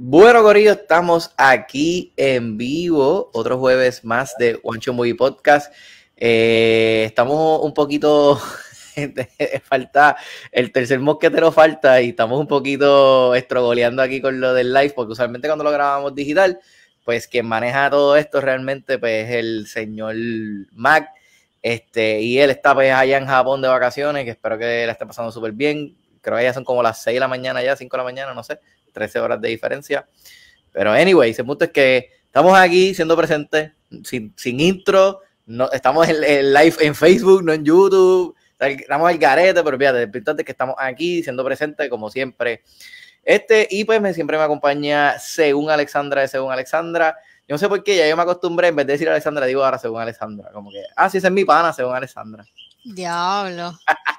Bueno, Corillo, estamos aquí en vivo, otro jueves más de Wancho Movie Podcast. Eh, estamos un poquito. falta el tercer mosquetero falta y estamos un poquito estrogoleando aquí con lo del live porque usualmente cuando lo grabamos digital pues quien maneja todo esto realmente pues es el señor Mac este y él está pues, allá en Japón de vacaciones que espero que la esté pasando súper bien creo que ya son como las 6 de la mañana ya 5 de la mañana no sé 13 horas de diferencia. Pero anyway, el punto es que estamos aquí siendo presentes, sin, intro, no, estamos en, el live en Facebook, no en YouTube, estamos al garete, pero fíjate, el que estamos aquí siendo presentes como siempre. Este, y pues me, siempre me acompaña según Alexandra, según Alexandra. Yo no sé por qué, ya yo me acostumbré, en vez de decir Alexandra, digo ahora según Alexandra. Como que, ah, sí, es mi pana, según Alexandra. Diablo.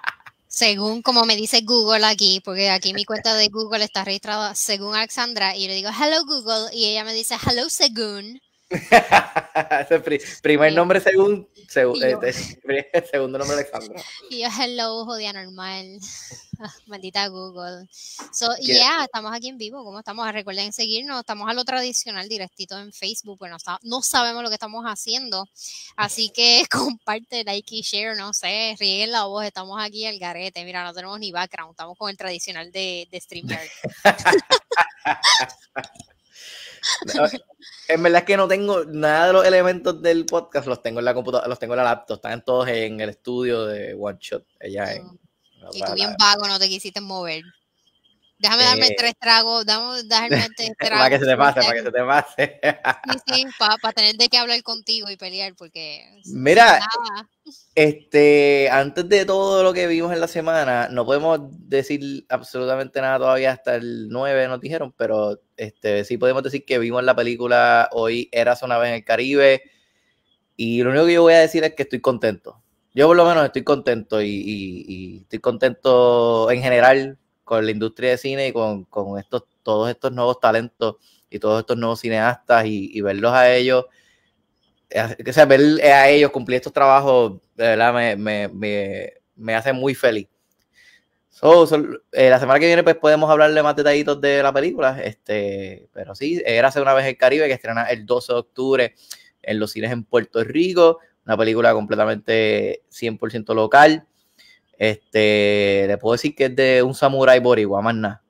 Según como me dice Google aquí, porque aquí mi cuenta de Google está registrada según Alexandra, y le digo hello Google, y ella me dice hello según. primer nombre según, eh, segundo nombre Alexandra. Y yo hello, Jodia normal. maldita Google. So, ya estamos aquí en vivo. ¿Cómo estamos? Ah, recuerden seguirnos. Estamos a lo tradicional directito en Facebook, pero pues no, sabemos lo que estamos haciendo. Así que comparte, like y share, no sé, rieguen la voz. Estamos aquí al garete. Mira, no tenemos ni background. Estamos con el tradicional de, Streamer Ah, en verdad es que no tengo nada de los elementos del podcast, los tengo en la computadora, los tengo en la laptop, están todos en el estudio de One Shot. Ella ah. en, y bien vago, no te quisiste mover. Déjame darme eh. tres tragos, dame, darme tres tragos. para que se te pase, para que se te pase. sí, sí, para, tener de qué hablar contigo y pelear, porque... Mira, este, antes de todo lo que vimos en la semana, no podemos decir absolutamente nada todavía hasta el 9, nos dijeron, pero este, sí podemos decir que vimos la película hoy, era una en el Caribe, y lo único que yo voy a decir es que estoy contento. Yo por lo menos estoy contento y, y estoy contento en general con la industria de cine y con, estos, todos estos nuevos talentos y todos estos nuevos cineastas y, verlos a ellos, que eh, sea, ver a ellos cumplir estos trabajos, de verdad, me, hace muy feliz. Eh, la semana que viene pues podemos hablarle más detallitos de la película, este, pero sí, era hace una vez el Caribe que estrena el 12 de octubre en los cines en Puerto Rico, una película completamente 100% local, este, le puedo decir que es de un samurái boricua, más nada.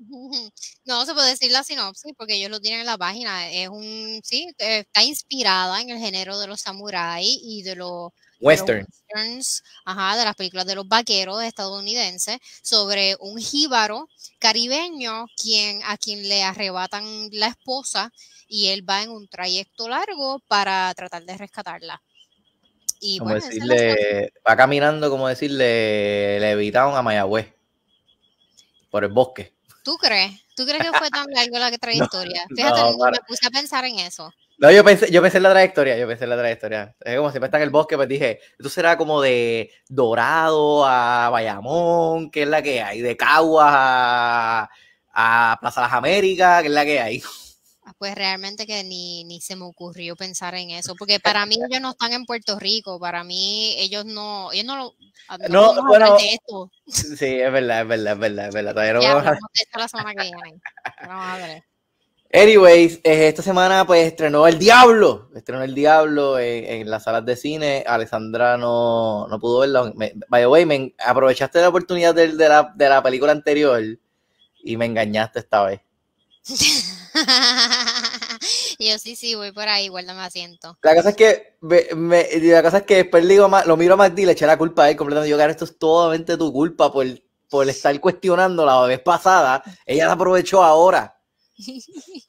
No, se puede decir la sinopsis porque ellos lo tienen en la página. Es un, sí, eh, está inspirada en el género de los samuráis y de los westerns, ajá, de las películas de los vaqueros estadounidenses, sobre un jíbaro caribeño quien, a quien le arrebatan la esposa y él va en un trayecto largo para tratar de rescatarla como decirle, va caminando como decirle, le evitaron a Mayagüez por el bosque. ¿Tú crees? ¿Tú crees que fue tan largo la trayectoria? Fíjate, me puse a pensar en eso. No, yo pensé, yo pensé en la trayectoria, yo pensé en la trayectoria. Es como siempre está en el bosque, pues dije, esto será como de Dorado a Bayamón, que es la que hay, de Caguas a, a Plaza Las Américas, que es la que hay. Ah, pues realmente que ni, se me ocurrió pensar en eso, porque para mí ellos no están en Puerto Rico, para mí ellos no, ellos no, lo, ah, no, bueno, de esto. Sí, es verdad, es verdad, es verdad, es verdad. Todavía no vamos a... la semana que viene. Anyways, eh, esta semana pues estrenó El Diablo, estrenó El Diablo en, las salas de cine, Alessandra no, pudo verla, by the way, me aprovechaste la oportunidad de, la, de la película anterior y me engañaste esta vez. yo sí, sí, voy por ahí, guárdame asiento. La cosa es que, la cosa es que después digo lo miro a Magdi y le eché la culpa a él completamente. Yo, cara, esto es totalmente tu culpa por, por estar cuestionando la vez pasada. Ella la aprovechó ahora.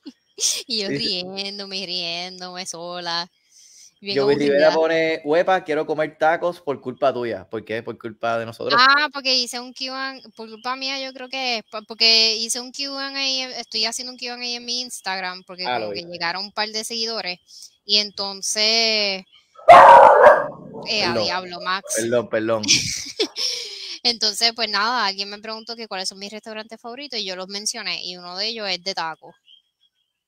y yo riéndome, riéndome sola. Joey Rivera pone, huepa, quiero comer tacos por culpa tuya. ¿Por qué? Por culpa de nosotros. Ah, porque hice un QA, por culpa mía yo creo que es, porque hice un QA ahí, estoy haciendo un QA ahí en mi Instagram, porque ah, como que llegaron un par de seguidores. Y entonces, eh, diablo, Max. Perdón, perdón. entonces, pues nada, alguien me preguntó que cuáles son mis restaurantes favoritos y yo los mencioné y uno de ellos es de tacos,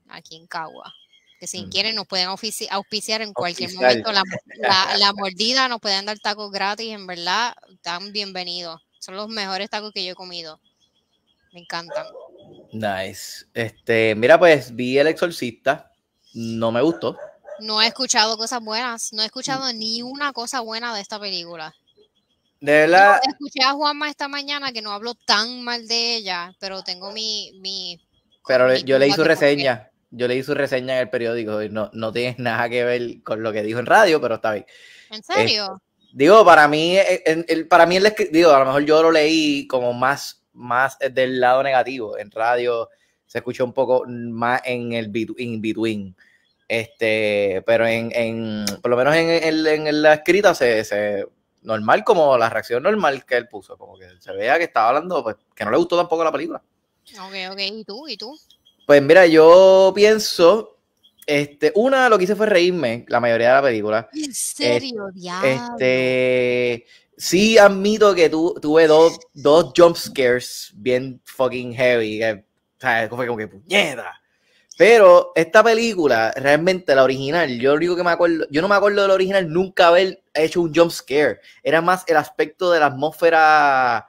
aquí en Cagua que si mm. quieren nos pueden auspiciar en cualquier momento. La, mordida, nos pueden dar tacos gratis, en verdad, están bienvenidos. Son los mejores tacos que yo he comido. Me encantan. Nice. Este, mira, pues vi El Exorcista, no me gustó. No he escuchado cosas buenas, no he escuchado mm. ni una cosa buena de esta película. De la... escuché a Juanma esta mañana que no hablo tan mal de ella, pero tengo mi... pero yo leí su reseña yo leí su reseña en el periódico y no, no tiene nada que ver con lo que dijo en radio, pero está bien. ¿En serio? digo, para mí, eh, el, para mí, a lo mejor yo lo leí como más, más del lado negativo. En radio se escuchó un poco más en el in between. Este, pero en, en por lo menos en, la escrita se, se, normal como la reacción normal que él puso, como que se vea que estaba hablando, pues que no le gustó tampoco la película. Ok, ok, ¿y tú? ¿Y tú? Pues mira, yo pienso, este, una lo que hice fue reírme, la mayoría de la película. ¿En este, serio, diablo? Este, sí admito que tuve dos, dos jump scares bien fucking heavy, o sea, fue como que puñeta. Pero esta película, realmente la original, yo lo único que me acuerdo, yo no me acuerdo de la original nunca haber hecho un jump scare. Era más el aspecto de la atmósfera,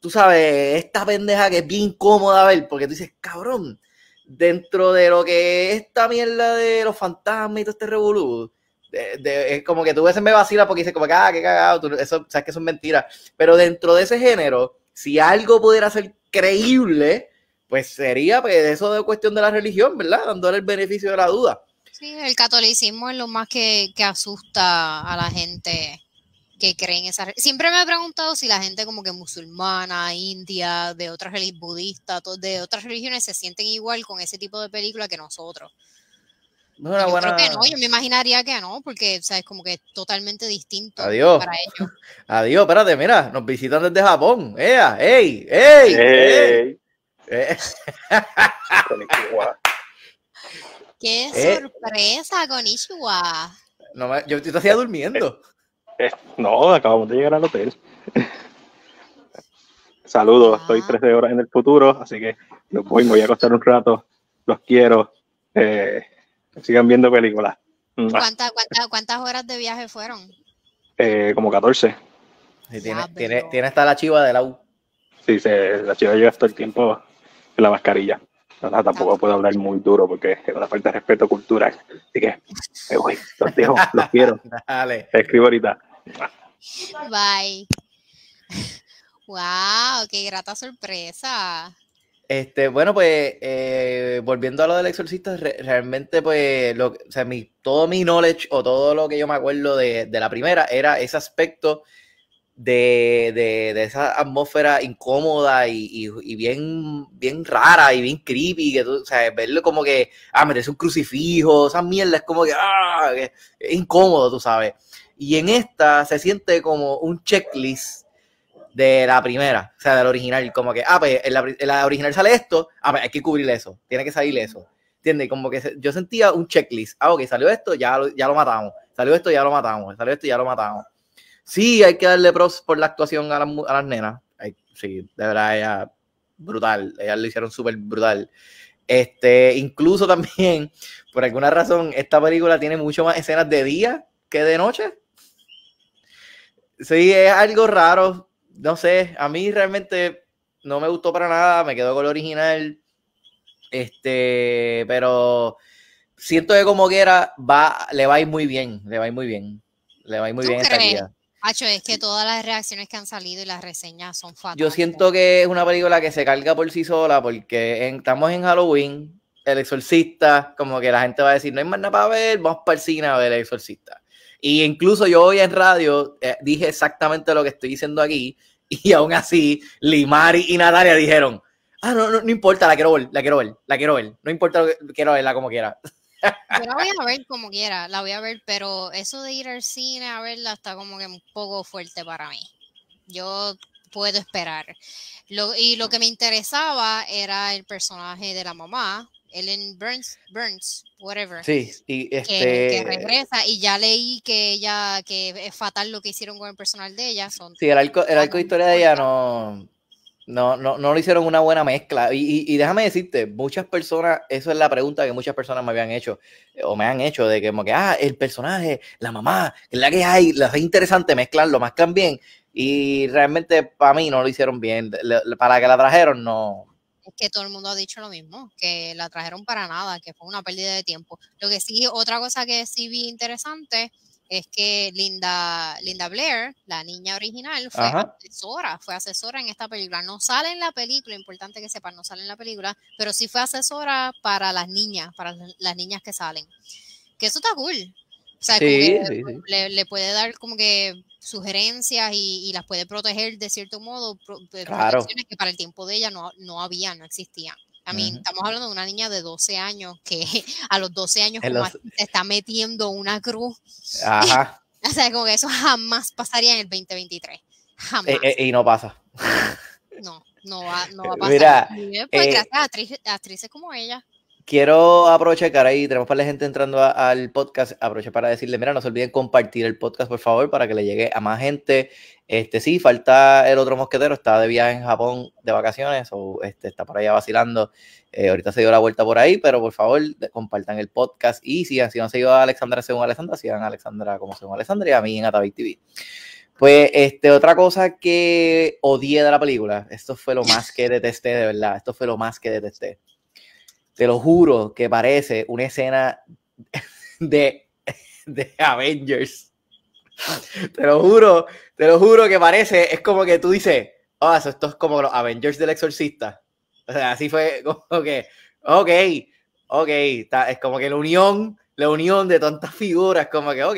tú sabes, esta pendeja que es bien incómoda ver, porque tú dices, cabrón, dentro de lo que es esta mierda de los fantasmas y todo este revolú, es como que tú a veces me vacilas porque dices, como que, ah, qué cagado, eso, sabes que son mentiras. Pero dentro de ese género, si algo pudiera ser creíble, pues sería pues, eso de cuestión de la religión, ¿verdad? Dándole el beneficio de la duda. Sí, el catolicismo es lo más que, que asusta a la gente que creen esa Siempre me he preguntado si la gente como que musulmana, india, de otras religiones, budistas, de otras religiones se sienten igual con ese tipo de película que nosotros. No, yo creo no, yo me imaginaría que no, porque sabes es como que totalmente distinto Adiós. para ellos. Adiós, espérate, mira, nos visitan desde Japón. ¡Ea! ¡Ey! ¡Ey! Eh. ¡Qué eh. sorpresa, con No, yo te hacía durmiendo. Eh, no, acabamos de llegar al hotel. Saludos, estoy 13 ah. horas en el futuro, así que los voy, me voy a acostar un rato. Los quiero. Eh, sigan viendo películas. Mm. cuántas horas de viaje fueron? Eh, como 14. tiene, hasta la chiva de la U. Sí, se, la chiva lleva todo el tiempo en la mascarilla. tampoco ah. puedo hablar muy duro porque es una falta de respeto cultural. Así que los dejo, los quiero. escribo ahorita. Bye. Wow, qué grata sorpresa. Este, bueno, pues eh, volviendo a lo del exorcista, realmente, pues, lo, o sea, mi, todo mi knowledge o todo lo que yo me acuerdo de, de la primera era ese aspecto de, de, de esa atmósfera incómoda y, bien, bien rara y bien creepy, que tú, o sea, verlo como que, ah, merece un crucifijo, esa mierda es como que, ah, que es incómodo, tú sabes. Y en esta se siente como un checklist de la primera, o sea, del original. Como que, ah, pues en la, original sale esto, ah, pues, hay que cubrir eso, tiene que salir eso. ¿Entiendes? Como que yo sentía un checklist. Ah, ok, salió esto, ya lo, ya lo matamos. Salió esto, ya lo matamos. Salió esto, ya lo matamos. Sí, hay que darle pros por la actuación a, las nenas. sí, de verdad, ella brutal. Ellas lo hicieron súper brutal. Este, incluso también, por alguna razón, esta película tiene mucho más escenas de día que de noche. Sí, es algo raro. No sé, a mí realmente no me gustó para nada. Me quedo con el original. Este, pero siento que como quiera va, le va a ir muy bien. Le va a ir muy bien. Le va a ir muy bien esta es que todas las reacciones que han salido y las reseñas son fatales. Yo siento que es una película que se carga por sí sola porque estamos en Halloween, El Exorcista, como que la gente va a decir, no hay más nada para ver, vamos para el cine a ver El Exorcista. Y incluso yo hoy en radio eh, dije exactamente lo que estoy diciendo aquí. Y aún así, Limari y Natalia dijeron, ah, no, no, importa, la quiero ver, la quiero ver, la quiero ver. No importa, quiero verla como quiera. la voy a ver como quiera, la voy a ver, pero eso de ir al cine a verla está como que un poco fuerte para mí. Yo puedo esperar. y lo que me interesaba era el personaje de la mamá, Ellen Burns, Burns, whatever. Sí, y este... que, regresa y ya leí que que es fatal lo que hicieron con el personal de ella. sí, el arco, de historia de ella no, no, no, lo hicieron una buena mezcla. Y, déjame decirte, muchas personas, eso es la pregunta que muchas personas me habían hecho, o me han hecho, de que que, ah, el personaje, la mamá, la que hay, las es interesante mezclarlo, mezclan bien. Y realmente para mí no lo hicieron bien. para que la trajeron, no, que todo el mundo ha dicho lo mismo, que la trajeron para nada, que fue una pérdida de tiempo. Lo que sí, otra cosa que sí vi interesante es que Linda, Linda Blair, la niña original, fue asesora, fue asesora en esta película. No sale en la película, importante que sepan, no sale en la película, pero sí fue asesora para las niñas, para las niñas que salen. Que eso está cool. O sea, le, puede dar como que sugerencias y, las puede proteger de cierto modo, pues, que para el tiempo de ella no, había, no existían. A mí, estamos hablando de una niña de 12 años que a los 12 años como está metiendo una cruz. Ajá. o sea, que eso jamás pasaría en el 2023. E, jamás. E, y no pasa. No, no va, no va a pasar. Mira, pues gracias a actrices como ella. Quiero aprovechar, ahí, tenemos para la gente entrando al podcast, Aprovechar para decirle, mira, no se olviden compartir el podcast, por favor, para que le llegue a más gente. Este, sí, falta el otro mosquetero, está de viaje en Japón de vacaciones, o este, está por allá vacilando. Eh, ahorita se dio la vuelta por ahí, pero por favor, compartan el podcast. Y si no se seguido a Alexandra según Alexandra, sigan a Alexandra como según Alexandra y a mí en Atavic TV. Pues, este, otra cosa que odié de la película, esto fue lo más que detesté, de verdad, esto fue lo más que detesté te lo juro que parece una escena de, de Avengers. Te lo juro, te lo juro que parece, es como que tú dices, oh, eso, esto es como los Avengers del Exorcista. O sea, así fue como que, ok, ok, es como que la unión, la unión de tantas figuras, como que, ok,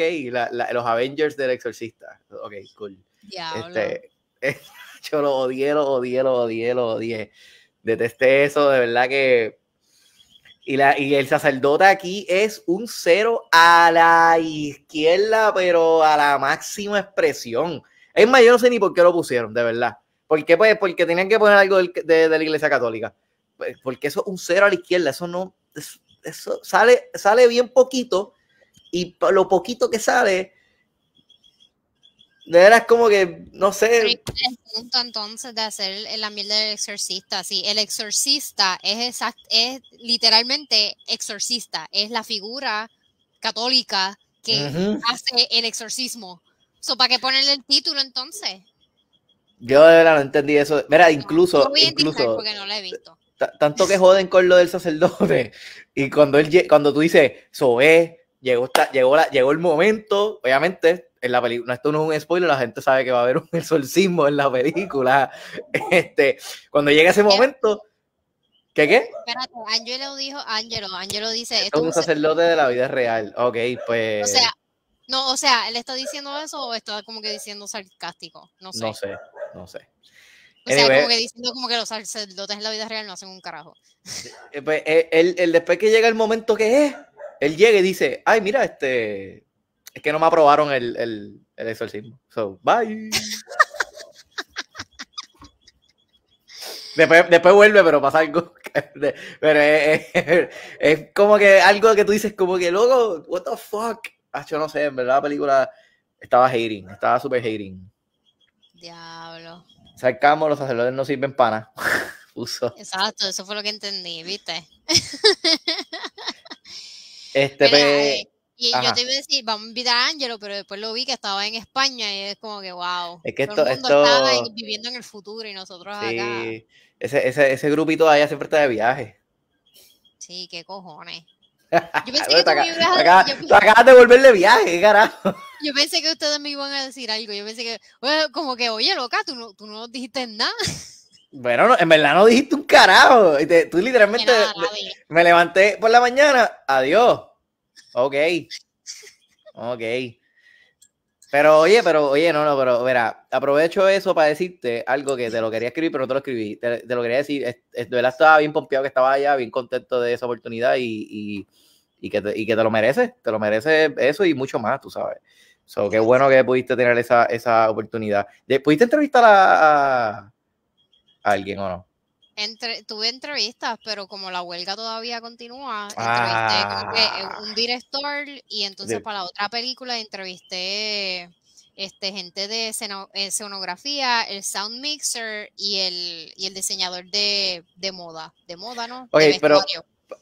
los Avengers del Exorcista. Ok, cool. este, yo lo odié, lo odié, lo odié, lo odié. Detesté eso, de verdad que y, la, y el sacerdote aquí es un cero a la izquierda, pero a la máxima expresión. Es más, yo no sé ni por qué lo pusieron, de verdad. ¿Por qué? Pues porque tenían que poner algo de, la iglesia católica. Pues, porque eso es un cero a la izquierda, eso no. Eso, sale, sale bien poquito y lo poquito que sale de veras como que, no sé. El punto entonces de hacer la miel del exorcista, sí, el exorcista es, es literalmente exorcista, es la figura católica que hace el exorcismo. So, ¿Para qué ponerle el título entonces? Yo de verdad no entendí eso. Mira, incluso... incluso porque no he visto. Tanto que joden con lo del sacerdote. Y cuando, él, cuando tú dices, Sobe, llegó, está llegó, la, llegó el momento, obviamente en la película, esto no es un spoiler, la gente sabe que va a haber un exorcismo en la película. Este, cuando llega ese momento, ¿qué qué? Espérate, Angelo dijo, Angelo, Angelo dice esto. Es un sacerdote de la vida real. Ok, pues. O sea, no, o sea, ¿él está diciendo eso o está como que diciendo sarcástico? No sé. No sé, no sé. O sea, como que diciendo como que los sacerdotes en la vida real no hacen un carajo. Eh, pues eh, después que llega el momento que es, él llega y dice, ay, mira, este, es que no me aprobaron el, exorcismo. So, bye. después, vuelve, pero pasa algo. pero es, como que algo que tú dices, como que luego what the fuck. yo no sé, en verdad la película estaba hating, estaba super hating. Diablo. Sacamos, los sacerdotes no sirven para. Uso. Exacto, eso fue lo que entendí, ¿viste? este, pe... Pues, eh, y yo te iba a decir, vamos a invitar a Ángelo, pero después lo vi que estaba en España y es como que, wow. Es que esto, todo el mundo estaba viviendo en el futuro y nosotros sí. acá. Ese, ese, ese grupito allá siempre está de viaje. Sí, qué cojones. Yo pensé que tú me ibas a acabas de volver de viaje, carajo. Yo pensé que ustedes me iban a decir algo. Yo pensé que, bueno, como que, oye, loca, tú no, tú no dijiste nada. Bueno, en verdad no dijiste un carajo. tú literalmente me levanté por la mañana, adiós. Ok. Ok. Pero oye, pero oye, no, no, pero verá, aprovecho eso para decirte algo que te lo quería escribir, pero no te lo escribí. Te, lo quería decir, de verdad estaba bien pompeado que estaba allá, bien contento de esa oportunidad y, que te, lo mereces, te lo mereces eso y mucho más, tú sabes. So, qué bueno que pudiste tener esa, esa oportunidad. ¿Pudiste entrevistar a alguien o no? tuve entrevistas, pero como la huelga todavía continúa, entrevisté eh, ah. un director y entonces para la otra película entrevisté este, gente de escenografía, el sound mixer y el, y el diseñador de, moda, de moda, ¿no? pero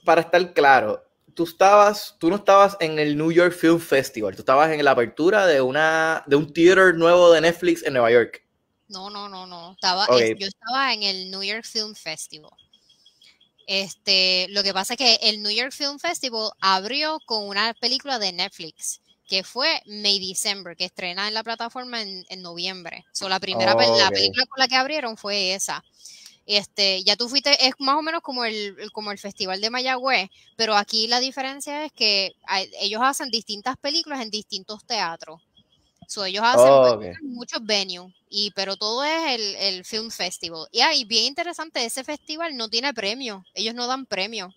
para estar claro, tú estabas, tú no estabas en el New York Film Festival, tú estabas en la apertura de una, de un theater nuevo de Netflix en Nueva York. No, no, no, no. Estaba, yo estaba en el New York Film Festival. Este, lo que pasa es que el New York Film Festival abrió con una película de Netflix que fue May December, que estrena en la plataforma en, noviembre. So, la primera película con la que abrieron fue esa. Este, ya tú fuiste, es más o menos como el, como el Festival de Mayagüez, pero aquí la diferencia es que ellos hacen distintas películas en distintos teatros ellos hacen oh, muchos venues, y, pero todo es el, Film Festival. Y ahí, bien interesante, ese festival no tiene premio, ellos no dan premio.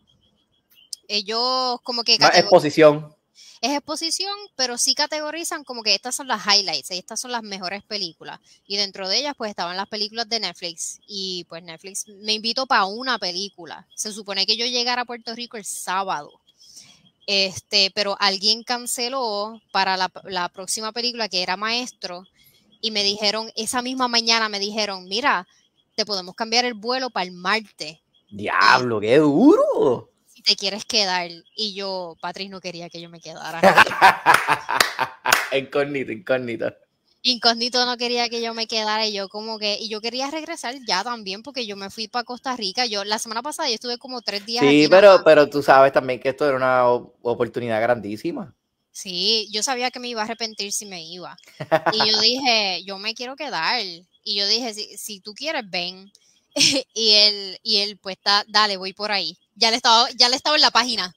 Ellos como que... exposición. Es exposición, pero sí categorizan como que estas son las highlights, estas son las mejores películas. Y dentro de ellas pues estaban las películas de Netflix. Y pues Netflix me invito para una película. Se supone que yo llegara a Puerto Rico el sábado este, pero alguien canceló para la, próxima película que era maestro y me dijeron, esa misma mañana me dijeron, mira, te podemos cambiar el vuelo para el martes. Diablo, qué duro. Si te quieres quedar. Y yo, Patrick, no quería que yo me quedara. incógnito, incógnito. Incógnito no quería que yo me quedara y yo como que, y yo quería regresar ya también porque yo me fui para Costa Rica, yo la semana pasada yo estuve como tres días. Sí, pero, pero tú sabes también que esto era una oportunidad grandísima. Sí, yo sabía que me iba a arrepentir si me iba. Y yo dije, yo me quiero quedar. Y yo dije, si, si tú quieres, ven. y él, y él pues, está dale, voy por ahí. Ya le estaba, ya le estaba en la página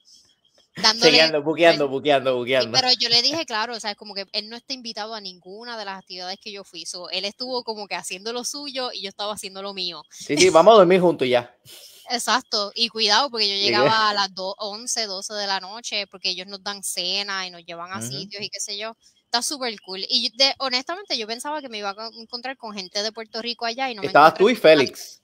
buqueando, buqueando, pero yo le dije, claro, o sea, es como que él no está invitado a ninguna de las actividades que yo fui. él estuvo como que haciendo lo suyo y yo estaba haciendo lo mío. Sí, sí, vamos a dormir juntos ya. Exacto, y cuidado porque yo llegaba a las 11, 12 de la noche porque ellos nos dan cena y nos llevan a sitios y qué sé yo. Está súper cool. Y honestamente yo pensaba que me iba a encontrar con gente de Puerto Rico allá y no Estabas tú y Félix.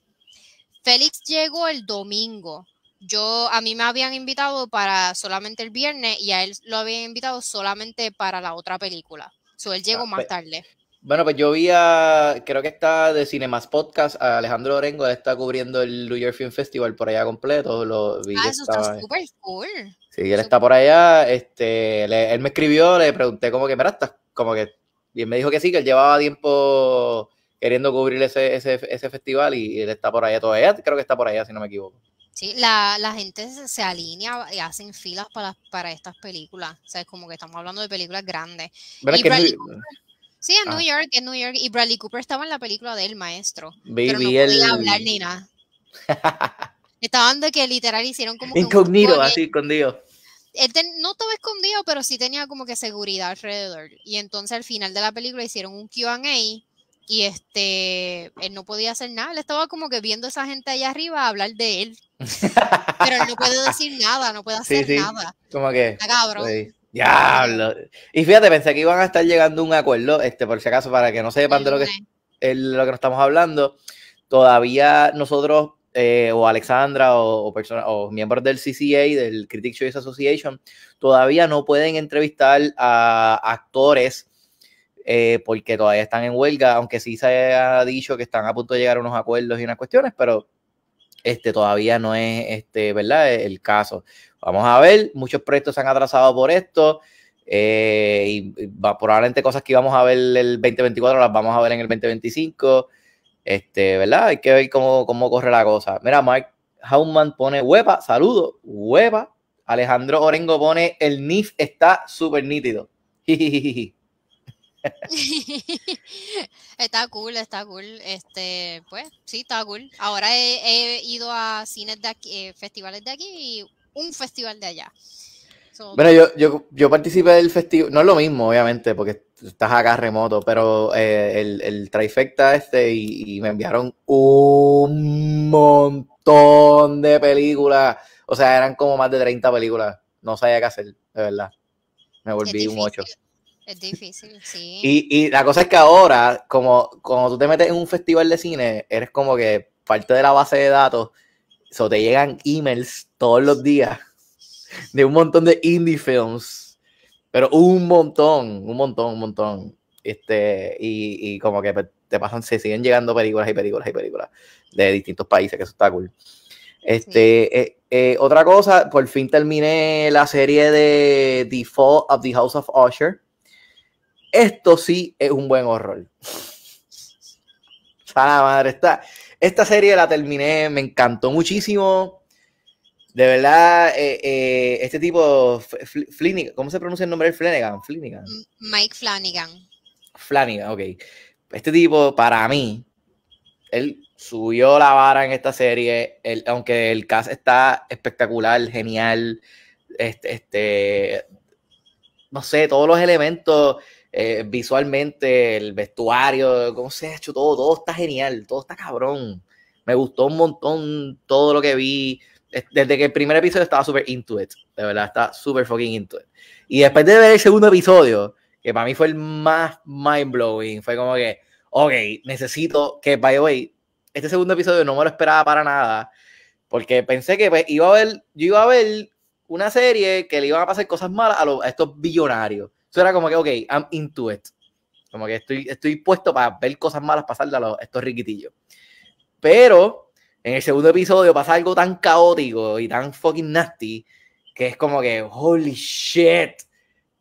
Félix llegó el domingo yo a mí me habían invitado para solamente el viernes y a él lo habían invitado solamente para la otra película. So él llegó ah, más pues, tarde. Bueno, pues yo vi a, creo que está de Cinemas Podcast, Alejandro Orengo está cubriendo el New York Film Festival por allá completo. Lo vi ah, eso está súper cool. Sí, él está por allá, este, él me escribió, le pregunté cómo que, me estás como que, y él me dijo que sí, que él llevaba tiempo queriendo cubrir ese, ese, ese festival y, y él está por allá todavía, creo que está por allá, si no me equivoco. Sí, la, gente se, alinea y hacen filas para, estas películas. O sea, es como que estamos hablando de películas grandes. Ah. sí, en New York, en New York. Y Bradley Cooper estaba en la película del maestro. Baby hablar ni nada. Estaban de que literal hicieron como. Incognito, así escondido. no estaba escondido, pero sí tenía como que seguridad alrededor. Y entonces al final de la película hicieron un QA y este, él no podía hacer nada, él estaba como que viendo a esa gente allá arriba hablar de él, pero él no puede decir nada, no puede hacer nada. Como que... Diablo. Y fíjate, pensé que iban a estar llegando a un acuerdo, este, por si acaso, para que no sepan de lo que, este, lo que nos estamos hablando. Todavía nosotros, eh, o Alexandra, o, o, o, miembros del CCA, del Critic Choice Association, todavía no pueden entrevistar a actores eh, porque todavía están en huelga, aunque sí se ha dicho que están a punto de llegar a unos acuerdos y unas cuestiones, pero este, todavía no es este, ¿verdad? E, el caso. Vamos a ver, muchos proyectos se han atrasado por esto. Eh, y, probablemente cosas que íbamos a ver el 2024 las vamos a ver en el 2025. Este, ¿verdad? Hay que ver cómo, cómo corre la cosa. Mira, Mark Hauman pone hueva, saludo, hueva. Alejandro Orengo pone el NIF está súper nítido. está cool, está cool. Este, pues, sí, está cool. Ahora he, ido a cines de aquí, eh, festivales de aquí y un festival de allá. bueno, yo, yo, participé del festival, no es lo mismo, obviamente, porque estás acá remoto, pero eh, el, el, trifecta este y, y, me enviaron un montón de películas. O sea, eran como más de 30 películas. No sabía qué hacer, de verdad. Me volví un 8. Es difícil, sí. Y, la cosa es que ahora, como cuando tú te metes en un festival de cine, eres como que parte de la base de datos, so te llegan emails todos los días de un montón de indie films, pero un montón, un montón, un montón. Este, y, como que pues, te pasan, se siguen llegando películas y películas y películas de distintos países, que eso está cool. Este, eh, eh, otra cosa, por fin terminé la serie de The Fall of the House of Usher. Esto sí es un buen horror. madre está. Esta serie la terminé, me encantó muchísimo. De verdad, eh, eh, este tipo, ¿cómo se pronuncia el nombre de Flanagan? Mike Flanagan. Flanagan, ok. Este tipo, para mí, él subió la vara en esta serie, aunque el cast está espectacular, genial, este, este, no sé, todos los elementos eh, visualmente, el vestuario, cómo se ha hecho todo, todo está genial, todo está cabrón. Me gustó un montón todo lo que vi. Desde que el primer episodio estaba súper into it, de verdad, está súper fucking into it. Y después de ver el segundo episodio, que para mí fue el más mind blowing, fue como que, ok, necesito que, by the way, este segundo episodio no me lo esperaba para nada, porque pensé que pues, iba a ver, yo iba a ver una serie que le iban a pasar cosas malas a, a estos billonarios. Eso era como que, ok, I'm into it. Como que estoy, estoy puesto para ver cosas malas pasarle a los, estos riquitillos. Pero en el segundo episodio pasa algo tan caótico y tan fucking nasty que es como que, holy shit,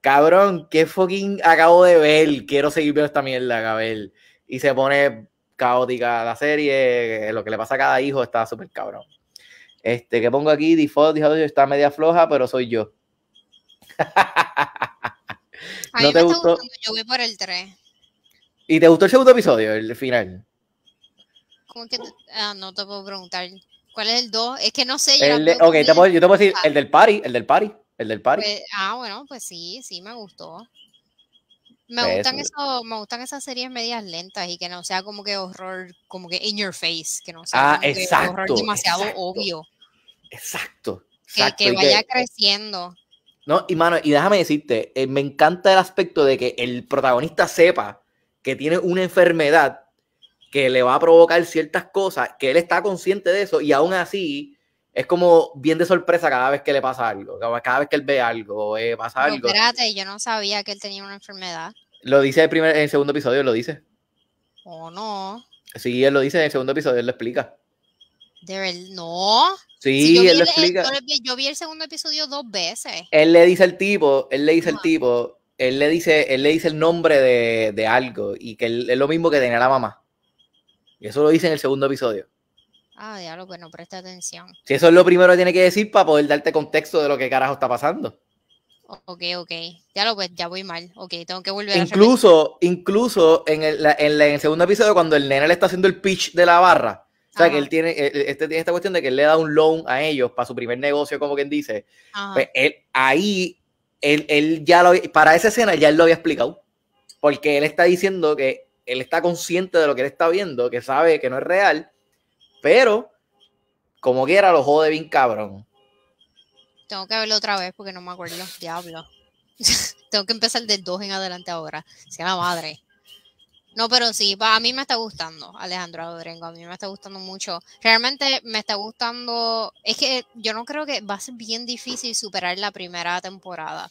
cabrón, qué fucking acabo de ver. Quiero seguir viendo esta mierda, cabrón. Y se pone caótica la serie, eh, lo que le pasa a cada hijo está súper cabrón. Este que pongo aquí, default, está media floja, pero soy yo. A mí yo voy por el 3. ¿Y te gustó el segundo episodio, el final? ¿Cómo que? Ah, no te puedo preguntar. ¿Cuál es el 2? Es que no sé. el yo te puedo decir el del party, el del party, el del party. Pues, ah, bueno, pues sí, sí, me gustó. Me pues, gustan, eh. eso, me gustan esas series medias lentas y que no sea como que horror, como que in your face, que no sea ah, exacto, horror demasiado obvio. Exacto. que, vaya creciendo. No, y mano, y déjame decirte, eh, me encanta el aspecto de que el protagonista sepa que tiene una enfermedad que le va a provocar ciertas cosas, que él está consciente de eso y aún así es como bien de sorpresa cada vez que le pasa algo, cada vez que él ve algo, eh, pasa algo. Espérate, yo no sabía que él tenía una enfermedad. Lo dice en el segundo episodio, lo dice. ¿O oh, no? Sí, él lo dice en el segundo episodio, él lo explica. De no. Sí, él explica. yo, vi el segundo episodio dos veces. Él le dice al tipo, él le dice al tipo, él le dice, él le dice el nombre de, algo y que es lo mismo que tenía la mamá. Y eso lo dice en el segundo episodio. Ah, ya diablo, pues no presta atención. Si eso es lo primero que tiene que decir para poder darte contexto de lo que carajo está pasando. Ok, ok. Ya lo pues, ya voy mal. Ok, tengo que volver incluso, a Incluso, en el, en el segundo episodio, cuando el nene le está haciendo el pitch de la barra, o sea, que él tiene, eh, eh, este, tiene esta cuestión de que él le da un loan a ellos para su primer negocio, como quien dice. Pues él, ahí, él, ya lo, para esa escena ya él lo había explicado. Porque él está diciendo que él está consciente de lo que él está viendo, que sabe que no es real, pero como quiera lo jode bien cabrón. Tengo que verlo otra vez porque no me acuerdo. Diablo. Tengo que empezar de 2 en adelante ahora. Sea llama madre. No, pero sí, a mí me está gustando Alejandro Adorengo, a mí me está gustando mucho. Realmente me está gustando, es que yo no creo que va a ser bien difícil superar la primera temporada,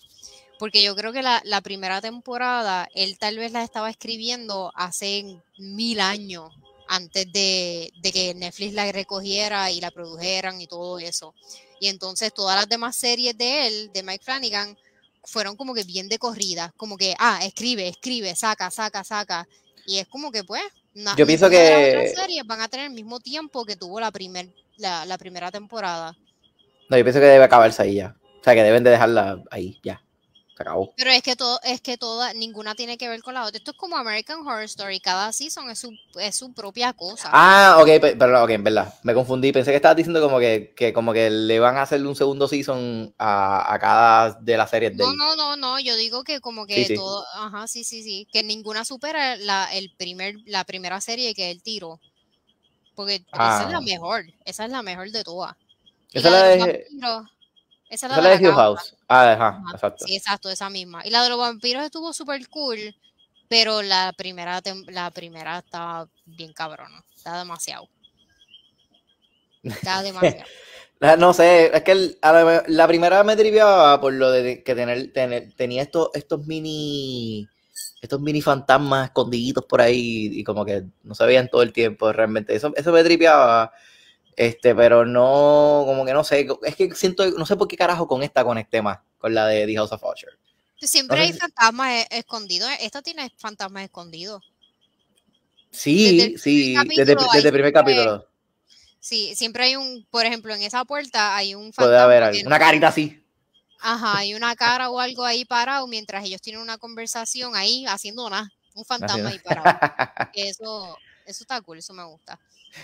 porque yo creo que la, primera temporada él tal vez la estaba escribiendo hace mil años antes de, de que Netflix la recogiera y la produjeran y todo eso. Y entonces todas las demás series de él, de Mike Flanagan, fueron como que bien de corrida, como que, ah, escribe, escribe, saca, saca, saca y es como que, pues, yo pienso que las series van a tener el mismo tiempo que tuvo la, primer, la, la primera temporada. No, yo pienso que debe acabarse ahí ya. O sea, que deben de dejarla ahí ya. Pero es que todo, es que toda, ninguna tiene que ver con la otra. Esto es como American Horror Story, cada season es su, es su propia cosa. Ah, ok, pero en verdad, me confundí, pensé que estabas diciendo como que, como que le van a hacer un segundo season a, a cada de las series No, no, no, no, yo digo que como que todo, ajá, sí, sí, sí, que ninguna supera la, el primer, la primera serie que es El Tiro. Porque esa es la ah. mejor, esa es la mejor de todas. Esa la de... Esa la, de, la House. Ah, ajá, exacto. Sí, exacto, esa misma. Y la de los vampiros estuvo súper cool, pero la primera, la primera estaba bien cabrona. Está demasiado. Está demasiado. no sé, es que la, primera me tripeaba por lo de que tener, tenía estos, estos mini estos mini fantasmas escondiditos por ahí y como que no se todo el tiempo realmente. Eso, eso me tripeaba. Este, pero no, como que no sé, es que siento, no sé por qué carajo con esta conecté más, con la de The House of Usher. Siempre hay fantasmas e, escondidos, esta tiene fantasmas escondidos. Sí, sí, desde, el primer capítulo. Sí, siempre hay un, por ejemplo, en esa puerta hay un fantasma. Puede haber una carita así. Ajá, hay una cara o algo ahí parado mientras ellos tienen una conversación ahí haciendo nada, un fantasma ahí parado. Eso, eso está cool, eso me gusta.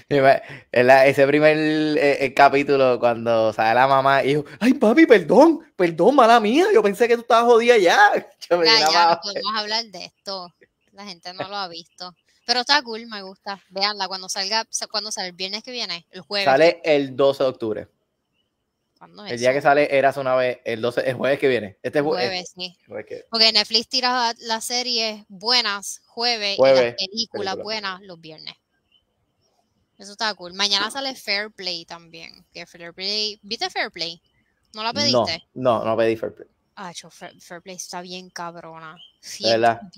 Pues, Ese primer eh, eh, capítulo, cuando sale la mamá y dijo, ay papi, perdón, perdón, mala mía, yo pensé que tú estabas jodida ya. ya, ya no podemos hablar de esto. La gente no lo ha visto. Pero está cool, me gusta. Veanla cuando salga, cuando sale el viernes que viene, el jueves. Sale el 12 de octubre. el día que sale era una vez, el, 12, el jueves que viene. Este eh, jueves, jueves Porque Netflix tira las series buenas jueves, y las películas buenas los viernes. Eso está cool. Mañana sale Fair Play también. ¿Viste Fair Play? ¿No la pediste? No, no, la pedí ah, Fair Play. Ah, Fair, Play está bien cabrona.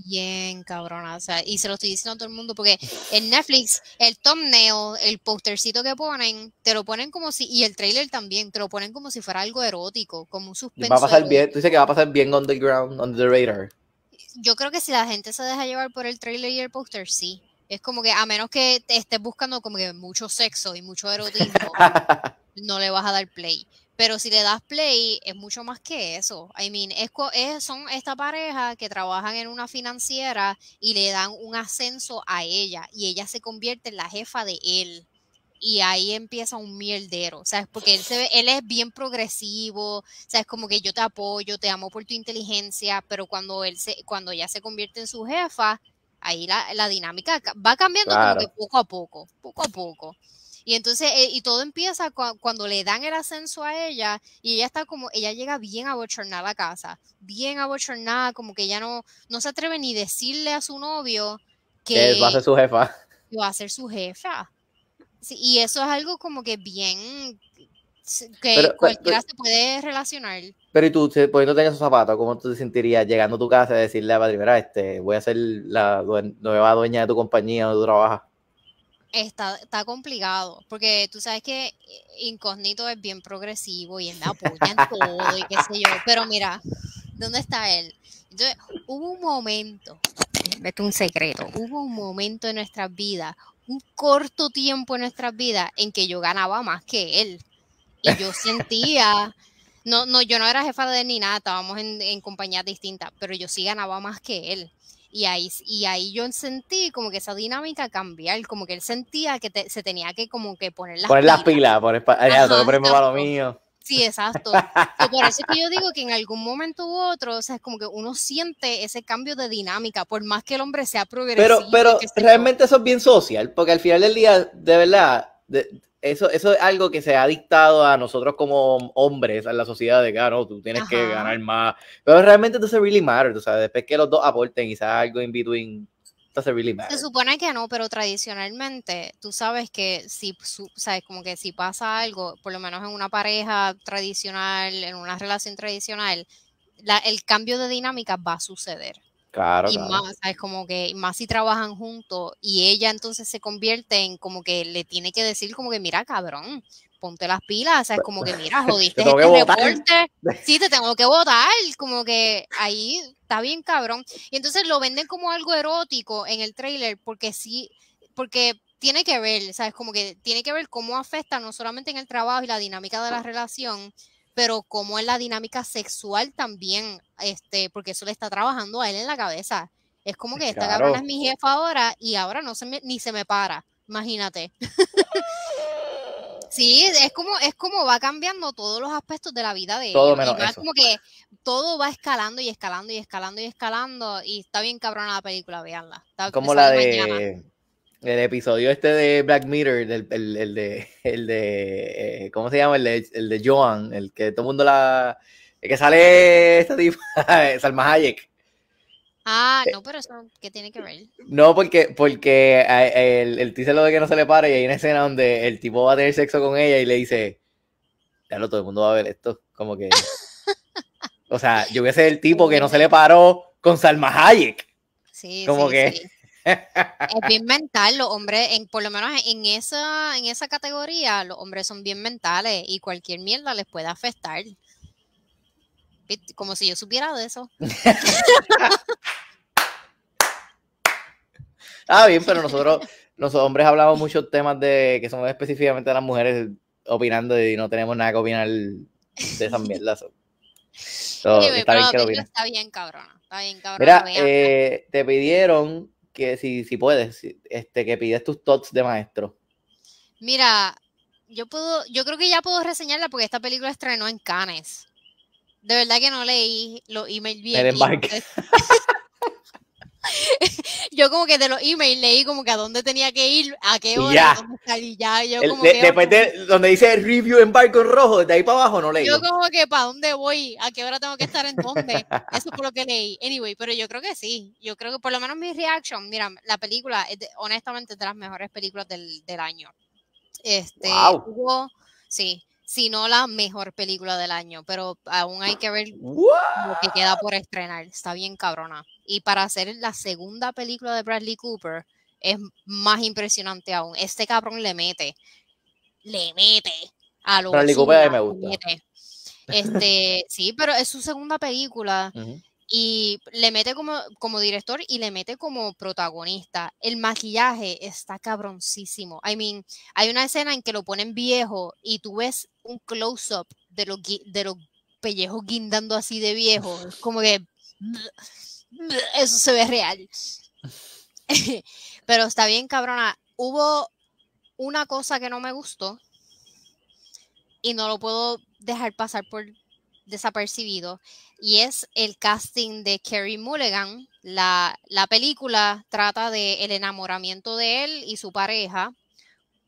Bien cabrona. O sea, y se lo estoy diciendo a todo el mundo porque en Netflix, el thumbnail, el postercito que ponen, te lo ponen como si. Y el trailer también, te lo ponen como si fuera algo erótico, como un suspenso. Va a pasar bien, tú dices que va a pasar bien ground, on the radar. Yo creo que si la gente se deja llevar por el trailer y el póster, sí. Es como que a menos que estés buscando como que mucho sexo y mucho erotismo, no le vas a dar play. Pero si le das play, es mucho más que eso. I mean, es, son esta pareja que trabajan en una financiera y le dan un ascenso a ella y ella se convierte en la jefa de él. Y ahí empieza un mierdero, ¿sabes? Porque él, se él es bien progresivo, ¿sabes? Como que yo te apoyo, te amo por tu inteligencia, pero cuando, él cuando ella se convierte en su jefa, ahí la, dinámica va cambiando poco a poco, poco a poco. Y entonces, eh, y todo empieza cuando le dan el ascenso a ella y ella está como, ella llega bien abochornada a casa, bien abochornada, como que ella no, no se atreve ni decirle a su novio que... va a ser su jefa. Va a ser su jefa. y eso es algo como que bien... que pues, cualquiera pues se puede relacionar. Pero y tú, poniéndote en esos zapatos, ¿cómo tú te sentirías llegando a tu casa y decirle a la mira, este, voy a ser la nueva dueña de tu compañía donde tú trabajas? Está, está complicado, porque tú sabes que eh, Incógnito es bien progresivo y él me apoya en todo y qué sé yo, pero mira, ¿dónde está él? Entonces, hubo un momento, vete un secreto, hubo un momento en nuestras vidas, un corto tiempo en nuestras vidas en que yo ganaba más que él. Y yo sentía no, no, yo no era jefa de ni nada, estábamos en, en compañías distintas, pero yo sí ganaba más que él. Y ahí, y ahí yo sentí como que esa dinámica cambiar, como que él sentía que se tenía que como que poner las poner pilas. Poner las pilas, poner lo mío. Sí, exacto. por eso es que yo digo que en algún momento u otro, o sea, es como que uno siente ese cambio de dinámica, por más que el hombre sea progresivo. Pero, pero realmente eso es bien social, porque al final del día, de verdad, de, eso, eso es algo que se ha dictado a nosotros como hombres, a la sociedad de que, ah, no, tú tienes que ganar más. Pero realmente doesn't really matter, o sabes, después que los dos aporten y sea algo in between, doesn't really matter. Se supone que no, pero tradicionalmente tú sabes que si, sabes, como que si pasa algo, por lo menos en una pareja tradicional, en una relación tradicional, el cambio de dinámica va a suceder y más, ¿sabes? Como que más si trabajan juntos y ella entonces se convierte en como que le tiene que decir como que mira cabrón, ponte las pilas, ¿sabes? Como que mira, jodiste este reporte, sí, te tengo que votar, como que ahí está bien cabrón. Y entonces lo venden como algo erótico en el trailer porque sí, porque tiene que ver, ¿sabes? Como que tiene que ver cómo afecta no solamente en el trabajo y la dinámica de la relación, pero cómo es la dinámica sexual también, este, porque eso le está trabajando a él en la cabeza. Es como que esta cabrona es mi jefa ahora y ahora no se ni se me para, imagínate. sí, es como, es como va cambiando todos los aspectos de la vida de él. menos como que todo va escalando y escalando y escalando y escalando. Y está bien cabrona la película, veanla. como la de el episodio este de Black Mirror, el, de, el de, eh, ¿cómo se llama? El de, el de Joan, el que todo el mundo la, el que sale esta tipo, Salma Hayek. Ah, eh, no, pero eso, ¿qué tiene que ver? No, porque, porque eh, el, el lo de que no se le para y hay una escena donde el tipo va a tener sexo con ella y le dice, ya no, todo el mundo va a ver esto, como que... o sea, yo voy a ser el tipo que no se le paró con Salma Hayek. Sí, como que es bien mental, los hombres, por lo menos en esa, en esa categoría, los hombres son bien mentales y cualquier mierda les puede afectar. Como si yo supiera de eso. ah, bien, pero nosotros, los hombres hablamos muchos temas de que son específicamente las mujeres opinando y no tenemos nada que opinar de esas mierdas. está, bien está bien, cabrona. Está bien, Mira, eh, te pidieron que si, si puedes, este, que pides tus tots de maestro. Mira, yo puedo, yo creo que ya puedo reseñarla porque esta película estrenó en Cannes. De verdad que no leí los emails bien. yo como que de los emails leí como que a dónde tenía que ir, a qué hora, ya. después donde dice review en barco rojo, de ahí para abajo no leí. Yo como que para dónde voy, a qué hora tengo que estar en Eso por lo que leí. Anyway, pero yo creo que sí. Yo creo que por lo menos mi reaction, mira, la película es de, honestamente de las mejores películas del, año. Este, sí, si no la mejor película del año, pero aún hay que ver lo que queda por estrenar. Está bien cabrona. Y para hacer la segunda película de Bradley Cooper es más impresionante aún. Este cabrón le mete, le mete a lo Bradley Cooper me gusta. Este, sí, pero es su segunda película y le mete como, como director y le mete como protagonista. El maquillaje está cabroncísimo. I mean, hay una escena en que lo ponen viejo y tú ves un close-up de de los pellejos guindando así de viejo. Es como que eso se ve real. Pero está bien, cabrona. Hubo una cosa que no me gustó y no lo puedo dejar pasar por desapercibido y es el casting de Kerry Mulligan. La, película trata de el enamoramiento de él y su pareja.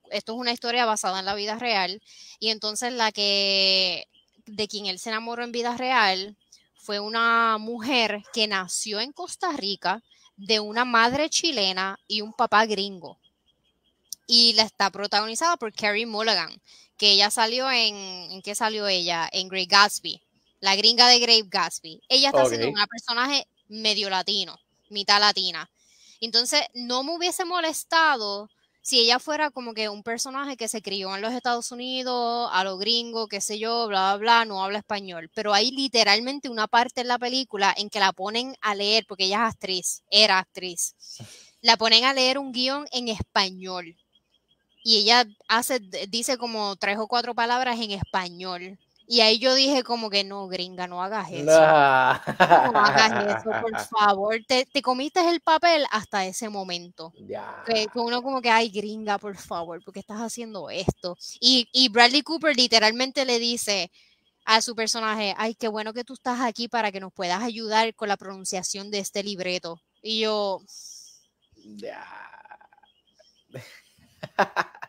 Esto es una historia basada en la vida real y entonces la que de quien él se enamoró en vida real fue una mujer que nació en Costa Rica de una madre chilena y un papá gringo. Y la está protagonizada por Kerry Mulligan, que ella salió en, ¿en qué salió ella? En Grey Gatsby la gringa de Grave Gatsby. Ella está siendo una personaje medio latino, mitad latina. Entonces, no me hubiese molestado si ella fuera como que un personaje que se crió en los Estados Unidos, a lo gringo, qué sé yo, bla, bla, bla, no habla español. Pero hay literalmente una parte en la película en que la ponen a leer, porque ella es actriz, era actriz. La ponen a leer un guión en español. Y ella hace, dice como tres o cuatro palabras en español y ahí yo dije como que no, gringa, no hagas eso. No hagas eso, por favor. Te, te, comiste el papel hasta ese momento. ya Que, uno como que, ay, gringa, por favor, porque estás haciendo esto. Y, y Bradley Cooper literalmente le dice a su personaje, ay, qué bueno que tú estás aquí para que nos puedas ayudar con la pronunciación de este libreto. Y yo... ya...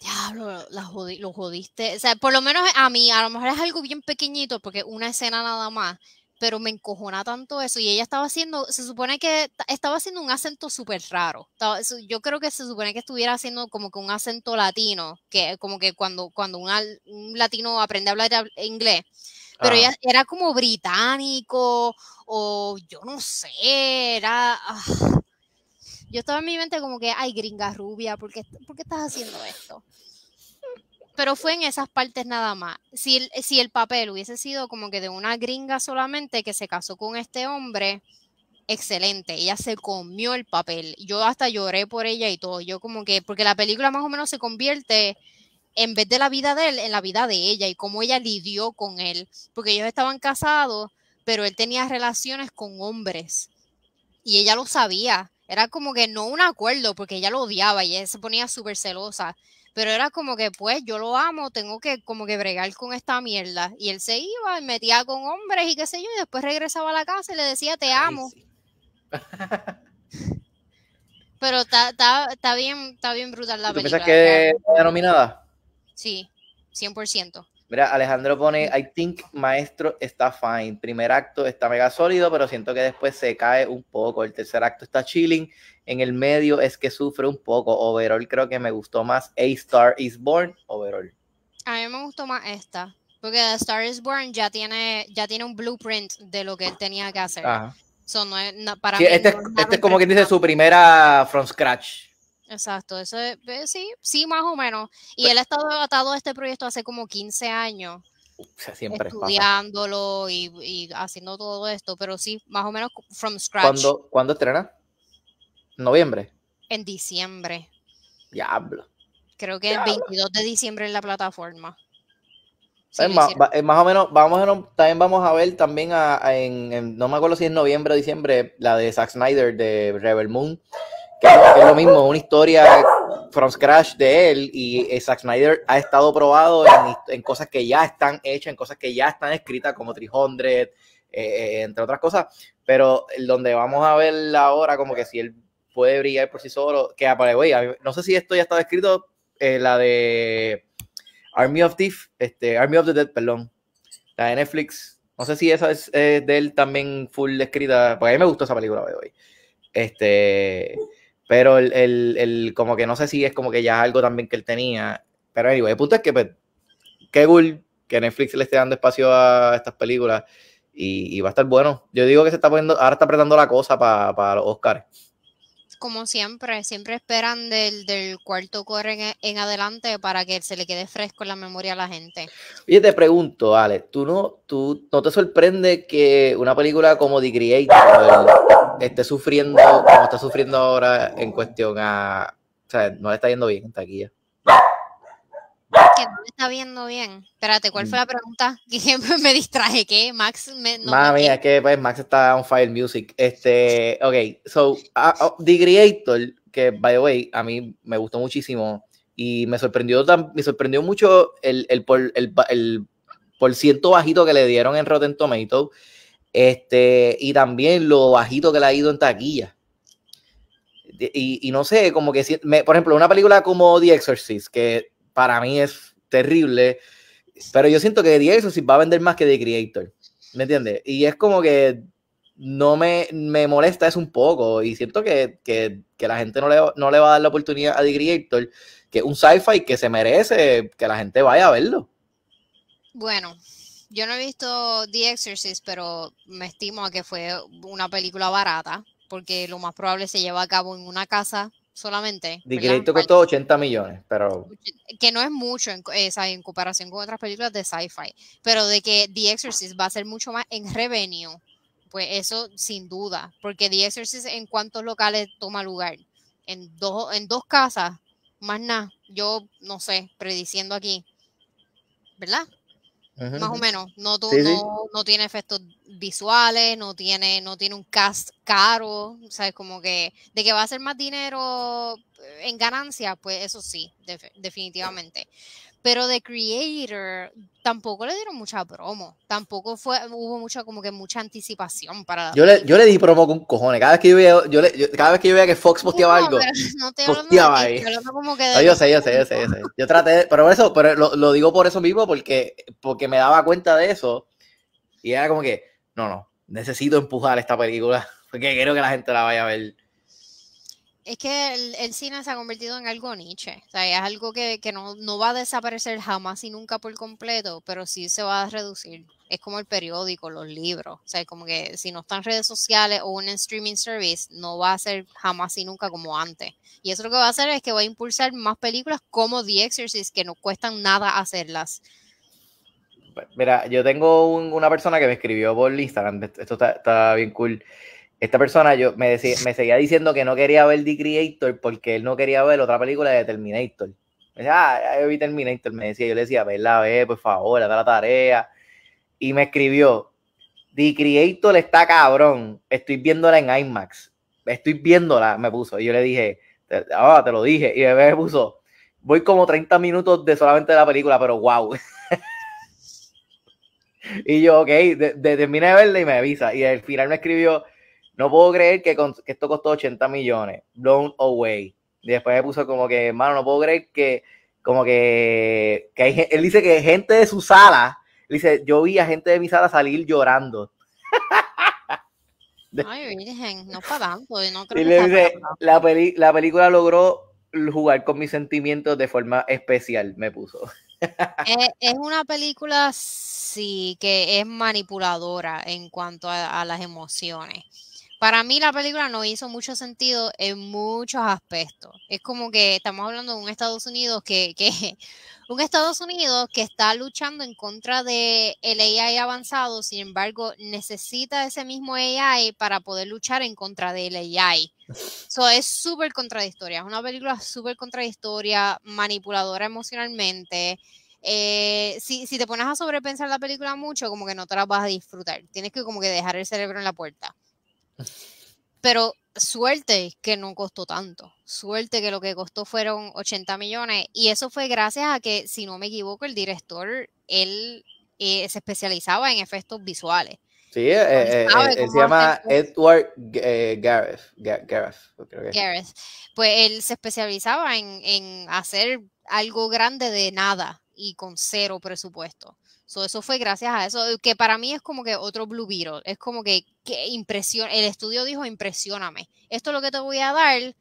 Diablo, la lo jodiste. O sea, por lo menos a mí, a lo mejor es algo bien pequeñito porque una escena nada más, pero me encojona tanto eso. Y ella estaba haciendo, se supone que estaba haciendo un acento súper raro. yo creo que se supone que estuviera haciendo como que un acento latino, que como que cuando, cuando un latino aprende a hablar inglés. Pero ah. ella era como británico, o yo no sé, era. Ah, yo estaba en mi mente como que, ay, gringa rubia, ¿por qué, estás haciendo esto? Pero fue en esas partes nada más. Si si el papel hubiese sido como que de una gringa solamente que se casó con este hombre, excelente. Ella se comió el papel. Yo hasta lloré por ella y todo. Yo como que, porque la película más o menos se convierte en vez de la vida de él, en la vida de ella y cómo ella lidió con él. Porque ellos estaban casados, pero él tenía relaciones con hombres. Y ella lo sabía. Era como que no un acuerdo, porque ella lo odiaba y ella se ponía súper celosa. Pero era como que, pues, yo lo amo, tengo que como que bregar con esta mierda. Y él se iba y metía con hombres y qué sé yo, y después regresaba a la casa y le decía, te amo. Pero está bien, está bien brutal la ¿Tú película. ¿Piensas que es nominada? Sí, 100%. Mira, Alejandro pone, mm. I think Maestro está fine. Primer acto está mega sólido, pero siento que después se cae un poco. El tercer acto está chilling. En el medio es que sufre un poco. Overall creo que me gustó más A Star Is Born. Overall. A mí me gustó más esta, porque A Star Is Born ya tiene, ya tiene un blueprint de lo que tenía que hacer. no para este, es, este es como quien dice su primera from scratch. Exacto, eso eh, sí, sí, más o menos. Y pues él ha estado atado a este proyecto hace como 15 años. siempre estudiándolo Y, haciendo todo esto, pero sí, más o menos from scratch. ¿Cuándo, estrena? ¿Noviembre? En diciembre. Diablo. Creo que el 22 de diciembre en la plataforma. Eh, más, o menos, vamos también vamos a ver también a, no me acuerdo si es noviembre o diciembre, la de Zack Snyder de Rebel Moon que es lo mismo, una historia from scratch de él y eh, Zack Snyder ha estado probado en, cosas que ya están hechas, en cosas que ya están escritas como 300, eh, eh, entre otras cosas, pero donde vamos a ver ahora como que si él puede brillar por sí solo, que aparece, ah, no sé si esto ya está descrito, la de Army of este, Army of the Dead, perdón, la de Netflix, no sé si esa es de él también full escrita, porque a mí me gustó esa película de hoy. Este, pero el, el, como que no sé si es como que ya es algo también que él tenía. Pero anyway, el punto es que pues, qué cool que Netflix le esté dando espacio a estas películas y, va a estar bueno. Yo digo que se está poniendo, ahora está apretando la cosa para Oscar. los Oscars. Como siempre, siempre esperan del, del cuarto corren en, adelante para que se le quede fresco en la memoria a la gente. Oye, te pregunto, Ale, ¿tú no, tú, ¿no te sorprende que una película como The Creator, esté sufriendo como está sufriendo ahora en cuestión a. O sea, no le está yendo bien en taquilla. Que no le está viendo bien. Espérate, ¿cuál fue mm. la pregunta? Que me distraje, ¿qué? Max No es que pues, Max está on fire music. Este, ok, so, ah, oh, que by the way, a mí me gustó muchísimo y me sorprendió, me sorprendió mucho el, el, por, el por ciento bajito que le dieron en Rotten Tomatoes este, y también lo bajito que le ha ido en taquilla. Y, no sé, como que por ejemplo, una película como The Exorcist, que para mí es terrible, pero yo siento que The Exorcist va a vender más que The Creator. ¿Me entiendes? Y es como que no me, molesta es un poco y siento que, que, la gente no le, no le, va a dar la oportunidad a The Creator, que es un sci-fi que se merece que la gente vaya a verlo. Bueno, yo no he visto The Exorcist, pero me estimo a que fue una película barata, porque lo más probable se lleva a cabo en una casa solamente. que costó 80 millones, pero... Que no es mucho en, esa, eh, en comparación con otras películas de sci-fi, pero de que The Exorcist va a ser mucho más en revenue, pues eso sin duda, porque The Exorcist en cuántos locales toma lugar, en dos, en dos casas, más nada, yo no sé, prediciendo aquí, ¿verdad? Más o menos, no, no, no, tiene efectos visuales, no tiene, no tiene un cast caro, sabes como que de que va a ser más dinero en ganancia, pues eso sí, definitivamente. Pero de Creator tampoco le dieron mucha promo. Tampoco fue, hubo mucha, como que mucha anticipación para. Yo le, yo le di promo con cojones. Cada vez que yo veía, que yo veía que Fox posteaba algo. posteaba ahí. yo, sé, yo sé, yo sé, yo traté, pero eso, pero lo, digo por eso mismo, porque, porque me daba cuenta de eso. Y era como que, no, no, necesito empujar esta película. Porque quiero que la gente la vaya a ver es que el, cine se ha convertido en algo niche, o sea, es algo que, no, va a desaparecer jamás y nunca por completo, pero sí se va a reducir. Es como el periódico, los libros, o sea, como que si no están redes sociales o un streaming service, no va a ser jamás y nunca como antes. Y eso lo que va a hacer es que va a impulsar más películas como The Exorcist, que no cuestan nada hacerlas. Mira, yo tengo una persona que me escribió por Instagram, esto está, está bien cool esta persona yo me, decía, me seguía diciendo que no quería ver The Creator porque él no quería ver otra película de Terminator. Me decía, ah, yo vi Terminator, me decía, yo le decía, verla, ve, por favor, haz la tarea. Y me escribió, The Creator está cabrón, estoy viéndola en IMAX, estoy viéndola, me puso. Y yo le dije, te ah, lo dije. Y me puso, voy como 30 minutos de solamente la película, pero wow. y yo, ok, de, terminé de verla y me avisa. Y al final me escribió, no puedo creer que, esto costó 80 millones. Blown away. Y después me puso como que, hermano, no puedo creer que, como que, que hay, él dice que gente de su sala, dice, yo vi a gente de mi sala salir llorando. Ay, virgen, no para tanto, y le dice, la, película logró jugar con mis sentimientos de forma especial, me puso. Eh, es, una película, sí, que es manipuladora en cuanto a las emociones para mí la película no hizo mucho sentido en muchos aspectos. Es como que estamos hablando de un Estados Unidos que, un Estados Unidos que está luchando en contra de el AI avanzado, sin embargo, necesita ese mismo AI para poder luchar en contra del AI. So, es súper contradictoria, es una película súper contradictoria, manipuladora emocionalmente. Eh, si, si te pones a sobrepensar la película mucho, como que no te la vas a disfrutar. Tienes que como que dejar el cerebro en la puerta. Pero suerte que no costó tanto. Suerte que lo que costó fueron 80 millones. Y eso fue gracias a que, si no me equivoco, el director, él eh, se especializaba en efectos visuales. Sí, eh, eh, se llama Edward Gareth. Gareth, Pues él se especializaba en, en hacer algo grande de nada y con cero presupuesto eso fue gracias a eso, que para mí es como que otro Blue Beetle. Es como que, impresión, el estudio dijo, impresióname. Esto es lo que te voy a dar,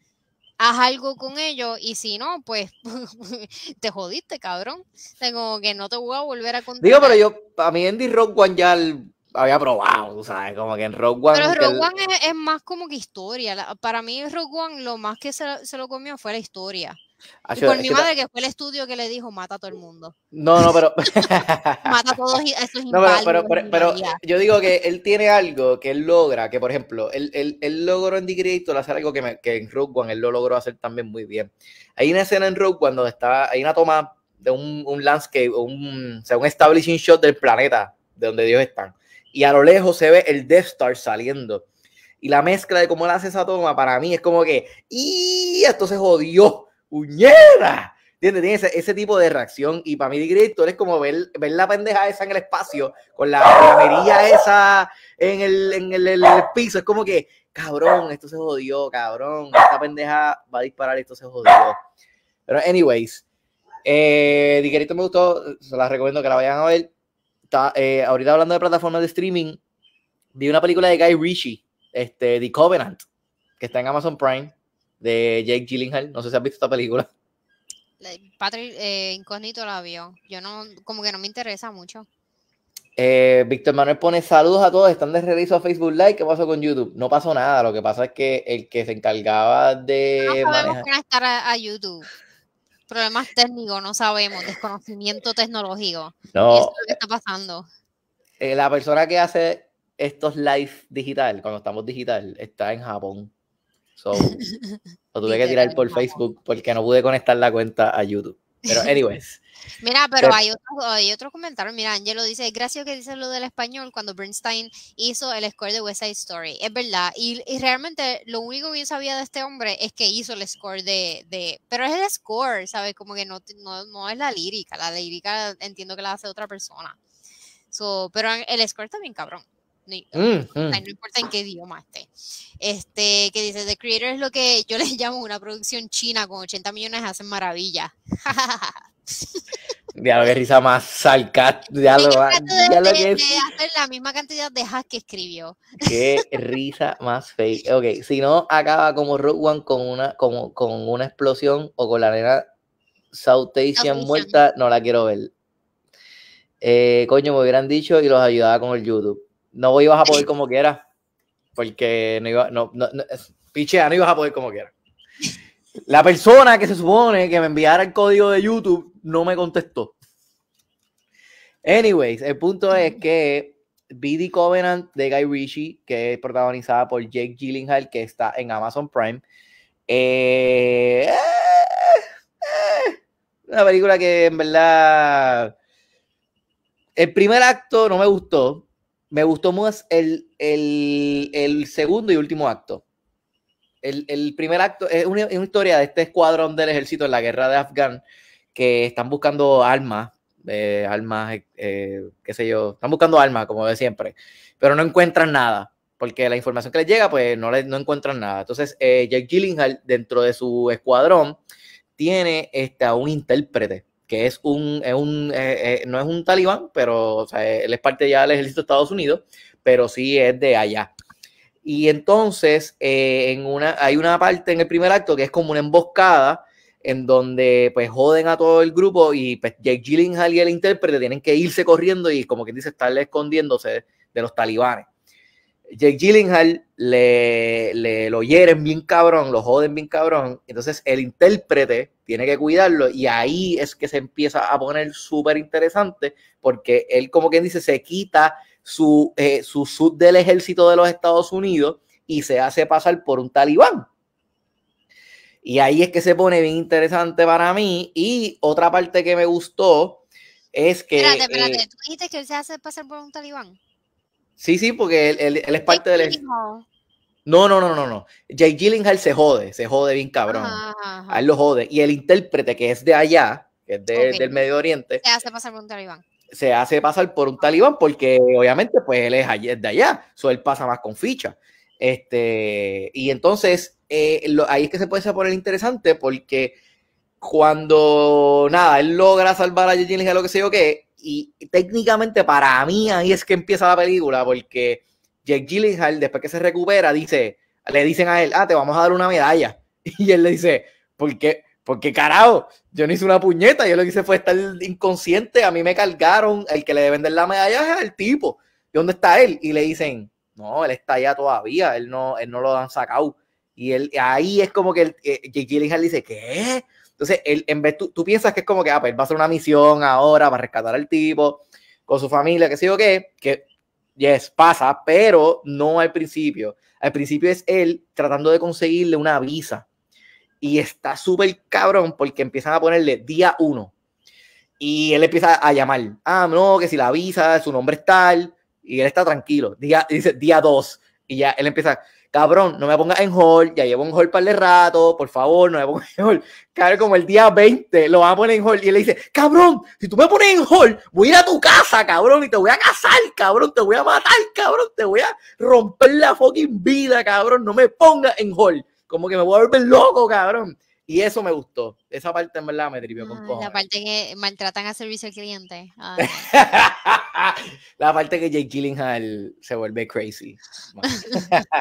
haz algo con ello y si no, pues te jodiste, cabrón. tengo que no te voy a volver a contar. Digo, pero yo, a mí Andy Rock One ya había probado, ¿sabes? Como que en Rock One... Pero Rock es, más como que historia. para mí Rock One lo más que se lo comió fue la historia con mi madre, que fue el estudio que le dijo, mata a todo el mundo. No, no, pero... mata a todos esos no, pero, pero, yo digo que él tiene algo que él logra, que por ejemplo, él, él, él logró en The hacer algo que, que, en Rogue One él lo logró hacer también muy bien. Hay una escena en Rogue One donde está, hay una toma de un, un landscape, un, o sea, un establishing shot del planeta de donde Dios están. Y a lo lejos se ve el Death Star saliendo. Y la mezcla de cómo él hace esa toma, para mí es como que, y esto se jodió ¡Uñera! Tiene, tiene ese, tipo de reacción. Y para mí, Grito es como ver, la pendeja esa en el espacio, con la, camerilla esa en, el, piso. Es como que, cabrón, esto se jodió, cabrón. Esta pendeja va a disparar, esto se jodió. Pero, anyways, eh, Digerito me gustó. Se la recomiendo que la vayan a ver. Eh, ahorita hablando de plataformas de streaming, vi una película de Guy Ritchie, este, The Covenant, que está en Amazon Prime de Jake Gyllenhaal. No sé si has visto esta película. Patrick eh, Incógnito la vio. Yo no, como que no me interesa mucho. Eh, Víctor Manuel pone saludos a todos, están de reviso a Facebook Live. ¿Qué pasó con YouTube? No pasó nada, lo que pasa es que el que se encargaba de. No sabemos manejar... a, YouTube. Problemas técnicos, no sabemos, desconocimiento tecnológico. No. es lo que está pasando. Eh, la persona que hace estos lives digital, cuando estamos digital, está en Japón. So, lo tuve que tirar por Facebook porque no pude conectar la cuenta a YouTube. Pero, anyways. Mira, pero, hay, otro, hay otro comentario. Mira, Angelo dice: Gracias que dices lo del español cuando Bernstein hizo el score de West Side Story. Es verdad. Y, realmente lo único que yo sabía de este hombre es que hizo el score de. de pero es el score, ¿sabes? Como que no, no, es la lírica. La lírica entiendo que la hace otra persona. pero el score está bien cabrón. Mm, mm. no, importa, en qué idioma esté. Este, que dice, The Creator es lo que yo les llamo una producción china, con 80 millones hacen maravilla. ¡Qué que risa más sarcástica. lo, este, que es. Este, la misma cantidad de hacks que escribió. Qué risa más fake. Ok, si no acaba como Rogue One con una, como, con una explosión o con la nena South Asian muerta, no la quiero ver. Eh, coño, me hubieran dicho y los ayudaba con el YouTube no ibas a poder como quieras, porque no iba, no, no, pichea, no ibas a poder como quieras. La persona que se supone que me enviara el código de YouTube no me contestó. Anyways, el punto es que BD Covenant de Guy Ritchie, que es protagonizada por Jake Gyllenhaal, que está en Amazon Prime. Eh, eh, eh, una película que en verdad. El primer acto no me gustó me gustó más el, segundo y último acto. El, primer acto es una, historia de este escuadrón del ejército en la guerra de Afgan que están buscando armas, eh, armas, eh, qué sé yo, están buscando armas como de siempre, pero no encuentran nada porque la información que les llega pues no, no encuentran nada. Entonces eh, Jake Gyllenhaal dentro de su escuadrón tiene este, a un intérprete que es un, es un eh, eh, no es un talibán, pero él es parte ya del ejército de Estados Unidos, pero sí es de allá. Y entonces eh, en una, hay una parte en el primer acto que es como una emboscada en donde pues joden a todo el grupo y pues, Jake Gyllenhaal y el intérprete tienen que irse corriendo y como que dice estarle escondiéndose de los talibanes. Jake Gyllenhaal le, lo hieren bien cabrón, lo joden bien cabrón. Entonces el intérprete tiene que cuidarlo y ahí es que se empieza a poner súper interesante porque él, como quien dice, se quita su, eh, su sud del ejército de los Estados Unidos y se hace pasar por un talibán. Y ahí es que se pone bien interesante para mí. Y otra parte que me gustó es que... Espérate, espérate, eh, tú dijiste que él se hace pasar por un talibán. Sí, sí, porque él, él, es parte del... No, no, no, no, no. Jay Gyllenhaal se jode, se jode bien cabrón. Ajá, A él lo jode. Y el intérprete que es de allá, que es del Medio Oriente... Se hace pasar por un talibán. Se hace pasar por un talibán porque obviamente pues él es de allá, so él pasa más con ficha. Este, y entonces eh, ahí es que se puede poner interesante porque cuando nada, él logra salvar a Jay Gyllenhaal, lo que sé yo qué, y, técnicamente para mí ahí es que empieza la película, porque Jake Gyllenhaal, después que se recupera, dice, le dicen a él, ah, te vamos a dar una medalla. Y él le dice, ¿por qué? Porque carajo, yo no hice una puñeta, yo lo que hice fue estar inconsciente, a mí me cargaron, el que le deben de la medalla es el tipo. ¿Y dónde está él? Y le dicen, no, él está allá todavía, él no, él no lo han sacado. Y él, ahí es como que eh, Jake dice, ¿qué? Entonces, en vez, tú, piensas que es como que, ah, pues, va a hacer una misión ahora, va a rescatar al tipo con su familia, que sé yo qué, que yes, pasa, pero no al principio. Al principio es él tratando de conseguirle una visa. Y está súper cabrón porque empiezan a ponerle día uno. Y él empieza a llamar. Ah, no, que si la visa, su nombre es tal. Y él está tranquilo. Día, dice día dos. Y ya él empieza cabrón, no me pongas en hall. ya llevo en hall para el rato, por favor, no me pongas en hall. Claro, como el día 20 lo va a poner en hall. y él le dice, cabrón, si tú me pones en hall, voy a ir a tu casa, cabrón, y te voy a casar, cabrón, te voy a matar, cabrón, te voy a romper la fucking vida, cabrón, no me pongas en hall. Como que me voy a volver loco, cabrón. Y eso me gustó. Esa parte en verdad me trivió con ah, cojones. La parte que maltratan a servicio al cliente. Ah. la parte que Jake Gyllenhaal se vuelve crazy.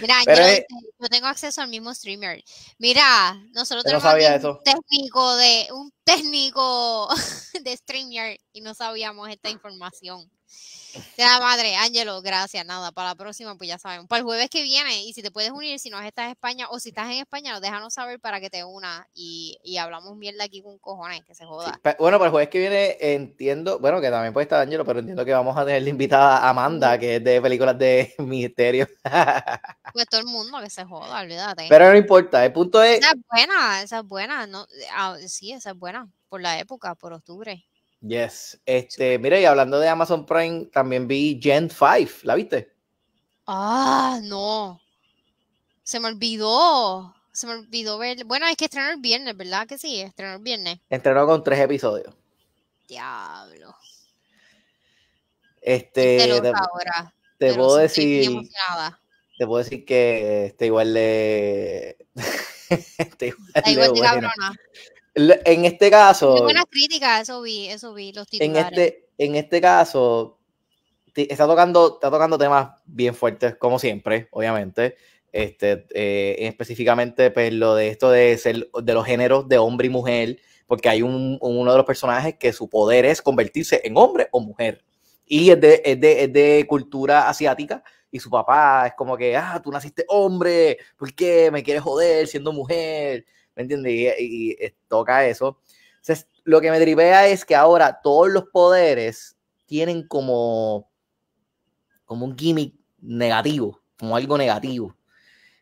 Mira, este, yo, tengo acceso al mismo streamer. Mira, nosotros tenemos técnico de un técnico de streamer y no sabíamos esta información te madre, Ángelo, gracias. Nada, para la próxima, pues ya saben, Para el jueves que viene, y si te puedes unir, si no estás en España o si estás en España, déjanos saber para que te una y, y, hablamos mierda aquí con cojones, que se joda. Pues, bueno, para el jueves que viene, entiendo, bueno, que también puede estar Ángelo, pero entiendo que vamos a tener la invitada Amanda, que es de películas de misterio. Pues todo el mundo que se joda, olvídate. Pero no importa, el punto es. Esa es buena, esa es buena. No, ah, sí, esa es buena. Por la época, por octubre. Yes. Este, mira, y hablando de Amazon Prime, también vi Gen 5. ¿La viste? Ah, no. Se me olvidó. Se me olvidó ver. Bueno, es que estrenó el viernes, ¿verdad? Que sí, estrenó el viernes. Estrenó con tres episodios. Diablo. Este. Te, ahora. te, puedo decir. Te puedo decir que está igual de. está igual, está igual de, de en este caso. En este, en este caso, está tocando, está tocando temas bien fuertes, como siempre, obviamente. Este, eh, específicamente, pues lo de esto de ser de los géneros de hombre y mujer, porque hay un, uno de los personajes que su poder es convertirse en hombre o mujer. Y es de, de, es de cultura asiática. Y su papá es como que, ah, tú naciste hombre, ¿por qué me quieres joder siendo mujer? ¿me entiendes? Y, eh, toca eso. Entonces, lo que me tripea es que ahora todos los poderes tienen como, como un gimmick negativo, como algo negativo.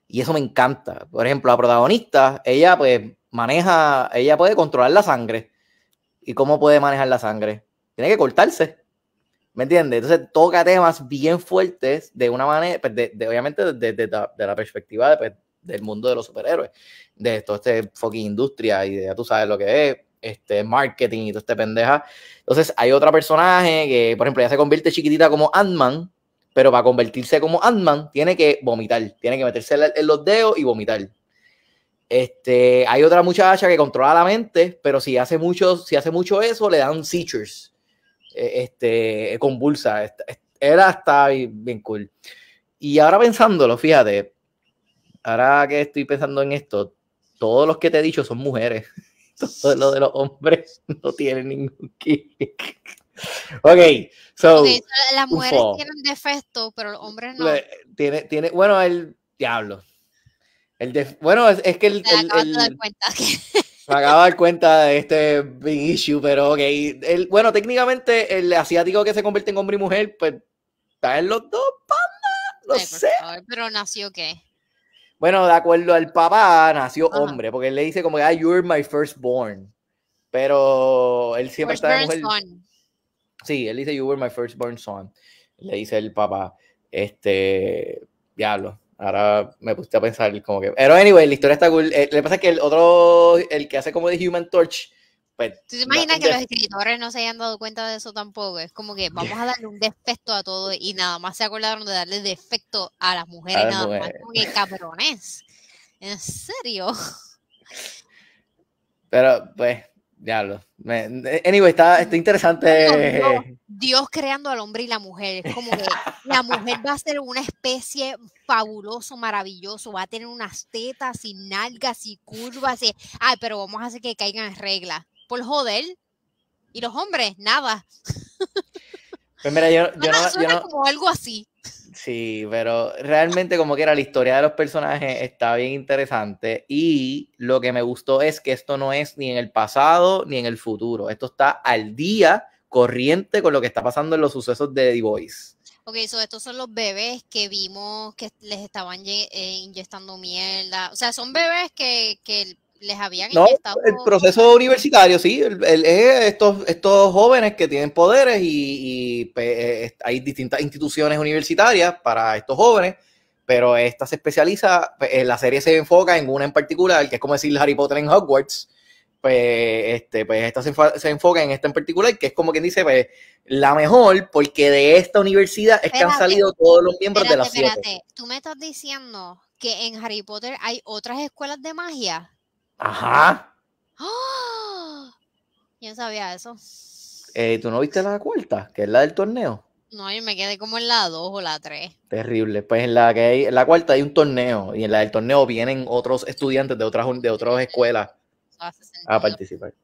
Y eso me encanta. Por ejemplo, la protagonista, ella pues maneja, ella puede controlar la sangre. ¿Y cómo puede manejar la sangre? Tiene que cortarse. ¿Me entiendes? Entonces toca temas bien fuertes de una manera, pues, obviamente desde de, la perspectiva de, pues, del mundo de los superhéroes, de toda esta fucking industria y ya tú sabes lo que es, este marketing y todo este pendeja. Entonces hay otra personaje que, por ejemplo, ya se convierte chiquitita como Ant-Man, pero para convertirse como Ant-Man tiene que vomitar, tiene que meterse en los dedos y vomitar. Este, hay otra muchacha que controla la mente, pero si hace mucho, si hace mucho eso, le dan seizures, e, este, convulsa. Era hasta bien cool. Y ahora pensándolo, fíjate, ahora que estoy pensando en esto, todos los que te he dicho son mujeres. Todo lo de los hombres no tiene ningún kick. Ok, so. Sí, las mujeres tienen defecto, pero los hombres no. Tiene, tiene, bueno, el diablo. El bueno, es, que el. Me acabo de dar cuenta. Me acabo de dar cuenta de este big issue, pero ok. bueno, técnicamente, el asiático que se convierte en hombre y mujer, pues, está en los dos, pandas No sé. pero nació qué. Bueno, de acuerdo al papá, nació hombre, porque él le dice como que, ah, you're my firstborn. Pero él siempre está Sí, él dice, you were my firstborn son. Le dice el papá, este, diablo. Ahora me puse a pensar como que... Pero anyway, la historia está cool. Eh, le pasa que el otro, el que hace como de Human Torch, te imaginas que los escritores no se hayan dado cuenta de eso tampoco? Es como que vamos a darle un defecto a todo y nada más se acordaron de darle defecto a las mujeres, nada más. Como que cabrones. ¿En serio? Pero, pues, diablo. anyway, está, interesante. Dios creando al hombre y la mujer. Es como que la mujer va a ser una especie fabuloso, maravilloso. Va a tener unas tetas y nalgas y curvas. Y, ay, pero vamos a hacer que caigan en regla por joder. Y los hombres, nada. Pues yo, no, yo como algo así. Sí, pero realmente como que era la historia de los personajes está bien interesante y lo que me gustó es que esto no es ni en el pasado ni en el futuro, esto está al día corriente con lo que está pasando en los sucesos de The Voice. Ok, so estos son los bebés que vimos que les estaban eh, inyectando mierda, o sea, son bebés que, que habían no, El proceso universitario, sí, el, estos, estos jóvenes que tienen poderes y, eh, hay distintas instituciones universitarias para estos jóvenes, pero esta se especializa, eh, la serie se enfoca en una en particular, que es como decir Harry Potter en Hogwarts, este, pues, este, esta se, enfoca en esta en particular, que es como quien dice, pues, la mejor, porque de esta universidad es que han salido todos los miembros de la serie. Espérate, tú me estás diciendo que en Harry Potter hay otras escuelas de magia Ajá. quién ¡Ah! Yo sabía eso. Eh, ¿Tú no viste la cuarta, que es la del torneo? No, yo me quedé como en la 2 o la tres Terrible. Pues en la que hay, la cuarta hay un torneo y en la del torneo vienen otros estudiantes de otras de otras escuelas a participar.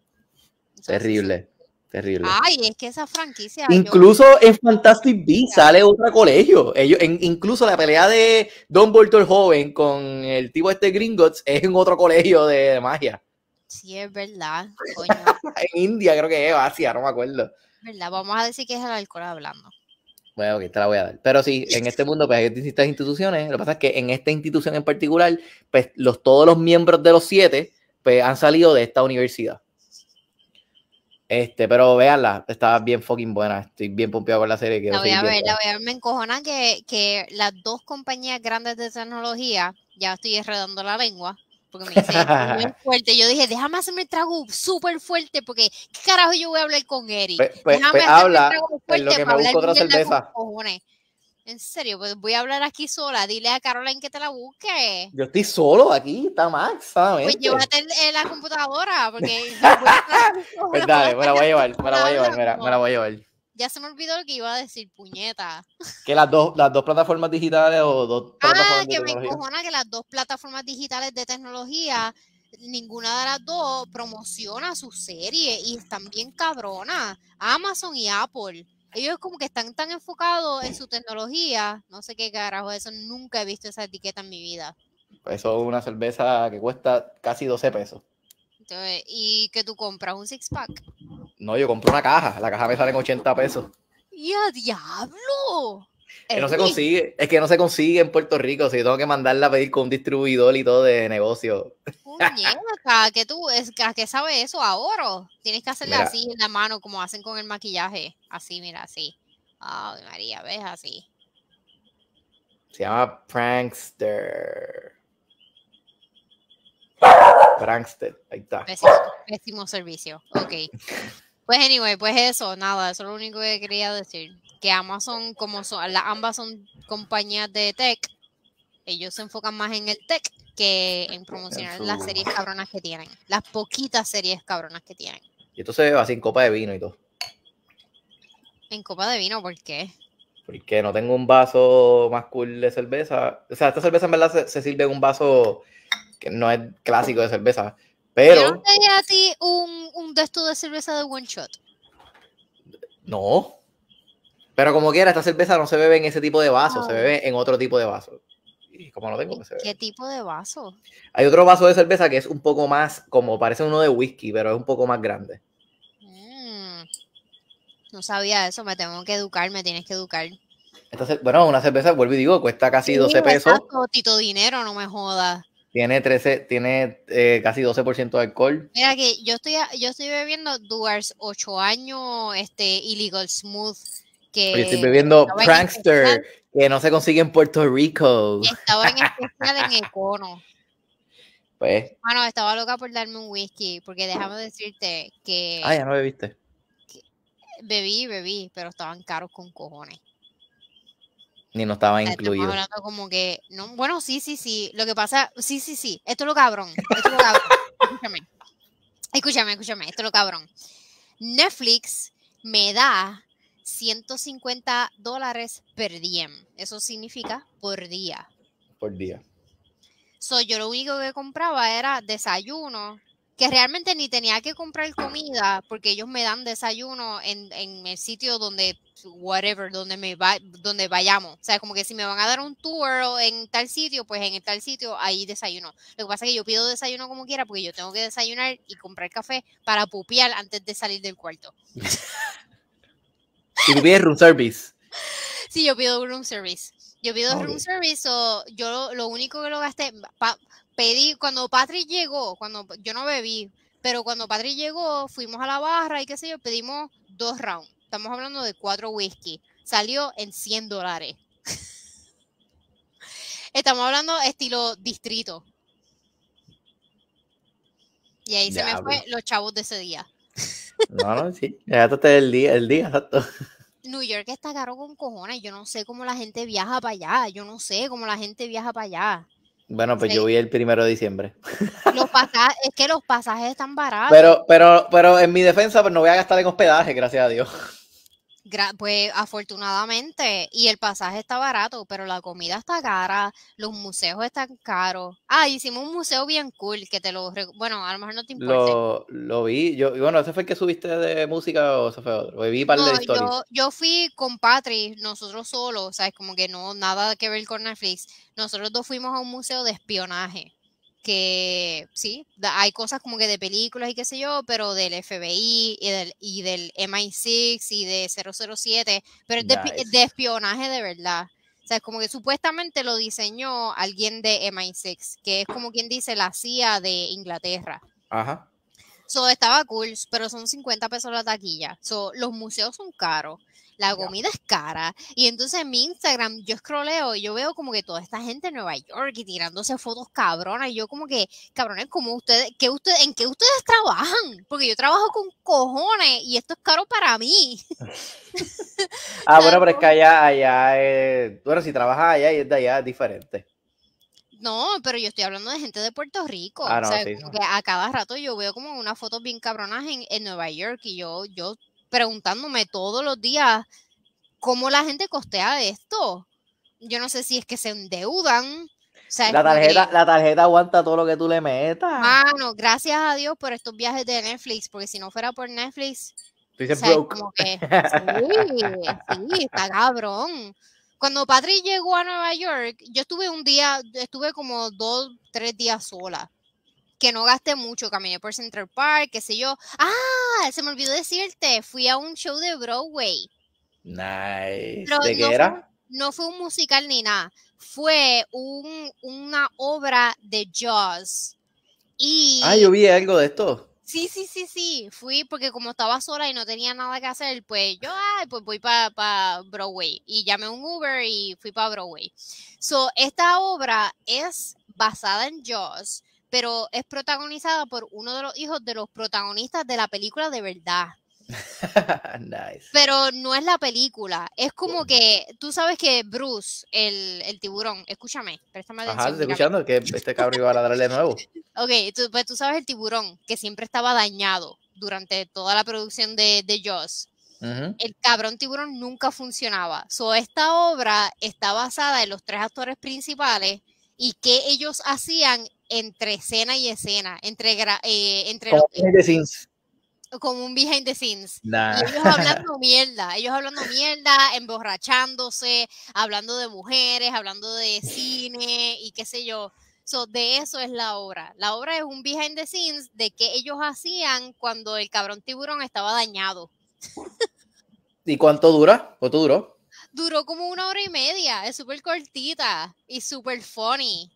Terrible. Terrible. Ay, es que esa franquicia. Incluso en Fantastic Beasts sale otro colegio. Ellos, incluso la pelea de Don Bolton joven con el tipo este Gringotts es en otro colegio de, magia. Sí, es verdad. en India creo que es, Asia, no me acuerdo. ¿Verdad? Vamos a decir que es el alcohol hablando. Bueno, ok, te la voy a dar. Pero sí, en este mundo, pues hay distintas instituciones. Lo que pasa es que en esta institución en particular, pues los, todos los miembros de los siete, pues, han salido de esta universidad. Este, pero véanla, está bien fucking buena. Estoy bien pompeado con la serie. La voy a ver, la voy a ver. Me encojonan que, que, las dos compañías grandes de tecnología, ya estoy enredando la lengua, porque me dicen muy fuerte. Yo dije, déjame hacerme el trago súper fuerte, porque ¿qué carajo yo voy a hablar con Eric? Pues, pues, déjame pues hacerme habla, el trago fuerte me para busco otra cerveza. cojones. En serio, pues voy a hablar aquí sola. Dile a Caroline que te la busque. Yo estoy solo aquí, está Max, ¿sabes? Pues llévate eh, la computadora, porque. Pues, me la voy a llevar, me la voy a llevar, me la, voy a llevar. Ya se me olvidó lo que iba a decir, puñeta. Que las dos, las dos plataformas digitales o dos ah, plataformas que de me encojona que las dos plataformas digitales de tecnología, ninguna de las dos promociona su serie y están bien cabronas. Amazon y Apple ellos como que están tan enfocados en su tecnología, no sé qué carajo, eso nunca he visto esa etiqueta en mi vida. Eso es una cerveza que cuesta casi 12 pesos. Entonces, ¿Y que tú compras? ¿Un six pack? No, yo compro una caja, la caja me sale en 80 pesos. a diablo! se consigue, es que no se consigue en Puerto Rico, si tengo que mandarla a pedir con un distribuidor y todo de negocio. que tú, ¿a qué sabe eso? ahora? Tienes que hacerle así en la mano, como hacen con el maquillaje. Así, mira, así. Ay, María, ves así. Se llama Prankster. Prankster, ahí está. pésimo servicio, ok. Pues anyway, pues eso, nada, eso es lo único que quería decir. Que Amazon, como son, ambas son compañías de tech, ellos se enfocan más en el tech que en promocionar las series cabronas que tienen, las poquitas series cabronas que tienen. Y esto se ve así en copa de vino y todo. En copa de vino, ¿por qué? Porque no tengo un vaso más cool de cerveza. O sea, esta cerveza en verdad se sirve en un vaso que no es clásico de cerveza. Pero. te a ti un, un de cerveza de one shot? No. Pero como quiera, esta cerveza no se bebe en ese tipo de vaso, se bebe en otro tipo de vaso. Y como tengo, pues ¿Qué tipo de vaso? Hay otro vaso de cerveza que es un poco más, como parece uno de whisky, pero es un poco más grande. Mm. No sabía eso, me tengo que educar, me tienes que educar. Entonces, bueno, una cerveza, vuelvo y digo, cuesta casi 12 pesos. tito dinero, no me jodas. Tiene 13, tiene eh, casi 12% de alcohol. Mira que yo estoy, yo estoy bebiendo Duars 8 años, este Illegal Smooth. Que estoy bebiendo Prankster, que no se consigue en Puerto Rico. Estaba en especial en Econo. Pues. Bueno, estaba loca por darme un whisky, porque déjame decirte que. Ah, ya no bebiste. Bebí, bebí, pero estaban caros con cojones ni no estaba incluido. como que, no, bueno, sí, sí, sí. Lo que pasa, sí, sí, sí. Esto es lo cabrón. Esto es lo cabrón. escúchame. Escúchame, escúchame. Esto es lo cabrón. Netflix me da 150 dólares per diem. Eso significa por día. Por día. soy yo lo único que compraba era desayuno, que realmente ni tenía que comprar comida porque ellos me dan desayuno en, en el sitio donde, whatever, donde, me va, donde vayamos. O sea, como que si me van a dar un tour en tal sitio, pues en tal sitio ahí desayuno. Lo que pasa es que yo pido desayuno como quiera porque yo tengo que desayunar y comprar café para pupiar antes de salir del cuarto. Si pides room service? Sí, yo pido room service. Yo pido room service o yo lo único que lo gasté, pa, pedí, cuando Patrick llegó, cuando yo no bebí, pero cuando Patrick llegó, fuimos a la barra y qué sé yo, pedimos dos rounds. Estamos hablando de cuatro whisky. Salió en 100 dólares. Estamos hablando estilo distrito. Y ahí se me fue los chavos de ese día. No, no, sí. el día, el día, New York está caro con cojones. Yo no sé cómo la gente viaja para allá. Yo no sé cómo la gente viaja para allá. Bueno, pues yo vi el primero de diciembre. Los pasajes, es que los pasajes están baratos. Pero, pero, pero en mi defensa, pues no voy a gastar en hospedaje, gracias a Dios pues afortunadamente, y el pasaje está barato, pero la comida está cara, los museos están caros. Ah, hicimos un museo bien cool que te lo. Bueno, a lo mejor no te importa. Lo, lo, vi, yo, bueno, ¿ese fue el que subiste de música o ese fue otro? vi yo, yo, fui con Patri, nosotros solos, ¿sabes? Como que no, nada que ver con Netflix. Nosotros dos fuimos a un museo de espionaje que sí, hay cosas como que de películas y qué sé yo, pero del FBI y del, y del MI6 y de 007, pero es de, espionaje de verdad. O sea, es como que supuestamente lo diseñó alguien de MI6, que es como quien dice la CIA de Inglaterra. Ajá. So, estaba cool, pero son 50 pesos la taquilla. So, los museos son caros la comida es cara. Y entonces en mi Instagram yo scrolleo y yo veo como que toda esta gente en Nueva York y tirándose fotos cabronas. Y yo como que, cabrones, como ustedes, ¿en qué ustedes trabajan? Porque yo trabajo con cojones y esto es caro para mí. ah, bueno, pero es que allá, allá, eh, bueno, si trabajas allá y es de allá, es diferente. No, pero yo estoy hablando de gente de Puerto Rico. Ah, o sea, a cada rato yo veo como unas fotos bien cabronas en, en Nueva York y yo, yo preguntándome todos los días cómo la gente costea esto. Yo no sé si es que se endeudan. la, tarjeta, la tarjeta aguanta todo lo que tú le metas. Mano, gracias a Dios por estos viajes de Netflix, porque si no fuera por Netflix, sí, está cabrón. Cuando Patrick llegó a Nueva York, yo estuve un día, estuve como dos, tres días sola que no gasté mucho, caminé por Central Park, qué sé yo. Ah, se me olvidó decirte, fui a un show de Broadway. Nice. ¿De no qué era? no fue un musical ni nada, fue un, una obra de Jaws. Ah, y... Ah, yo vi algo de esto. Sí, sí, sí, sí, fui porque como estaba sola y no tenía nada que hacer, pues yo, ay, pues voy para Broadway y llamé un Uber y fui para Broadway. So, esta obra es basada en Jaws, pero es protagonizada por uno de los hijos de los protagonistas de la película de verdad. nice. Pero no es la película, es como que tú sabes que Bruce, el, tiburón, escúchame, préstame atención. Ajá, escuchando que este cabrón iba a ladrarle de nuevo. ok, pues tú sabes el tiburón que siempre estaba dañado durante toda la producción de, de Jaws. El cabrón tiburón nunca funcionaba. So, esta obra está basada en los tres actores principales y qué ellos hacían entre escena y escena, entre, eh, entre los, como un behind the scenes. ellos hablando mierda, ellos hablando mierda, emborrachándose, hablando de mujeres, hablando de cine y qué sé yo. So, de eso es la obra. La obra es un behind the scenes de qué ellos hacían cuando el cabrón tiburón estaba dañado. ¿Y cuánto dura? ¿Cuánto duró? Duró como una hora y media. Es súper cortita y súper funny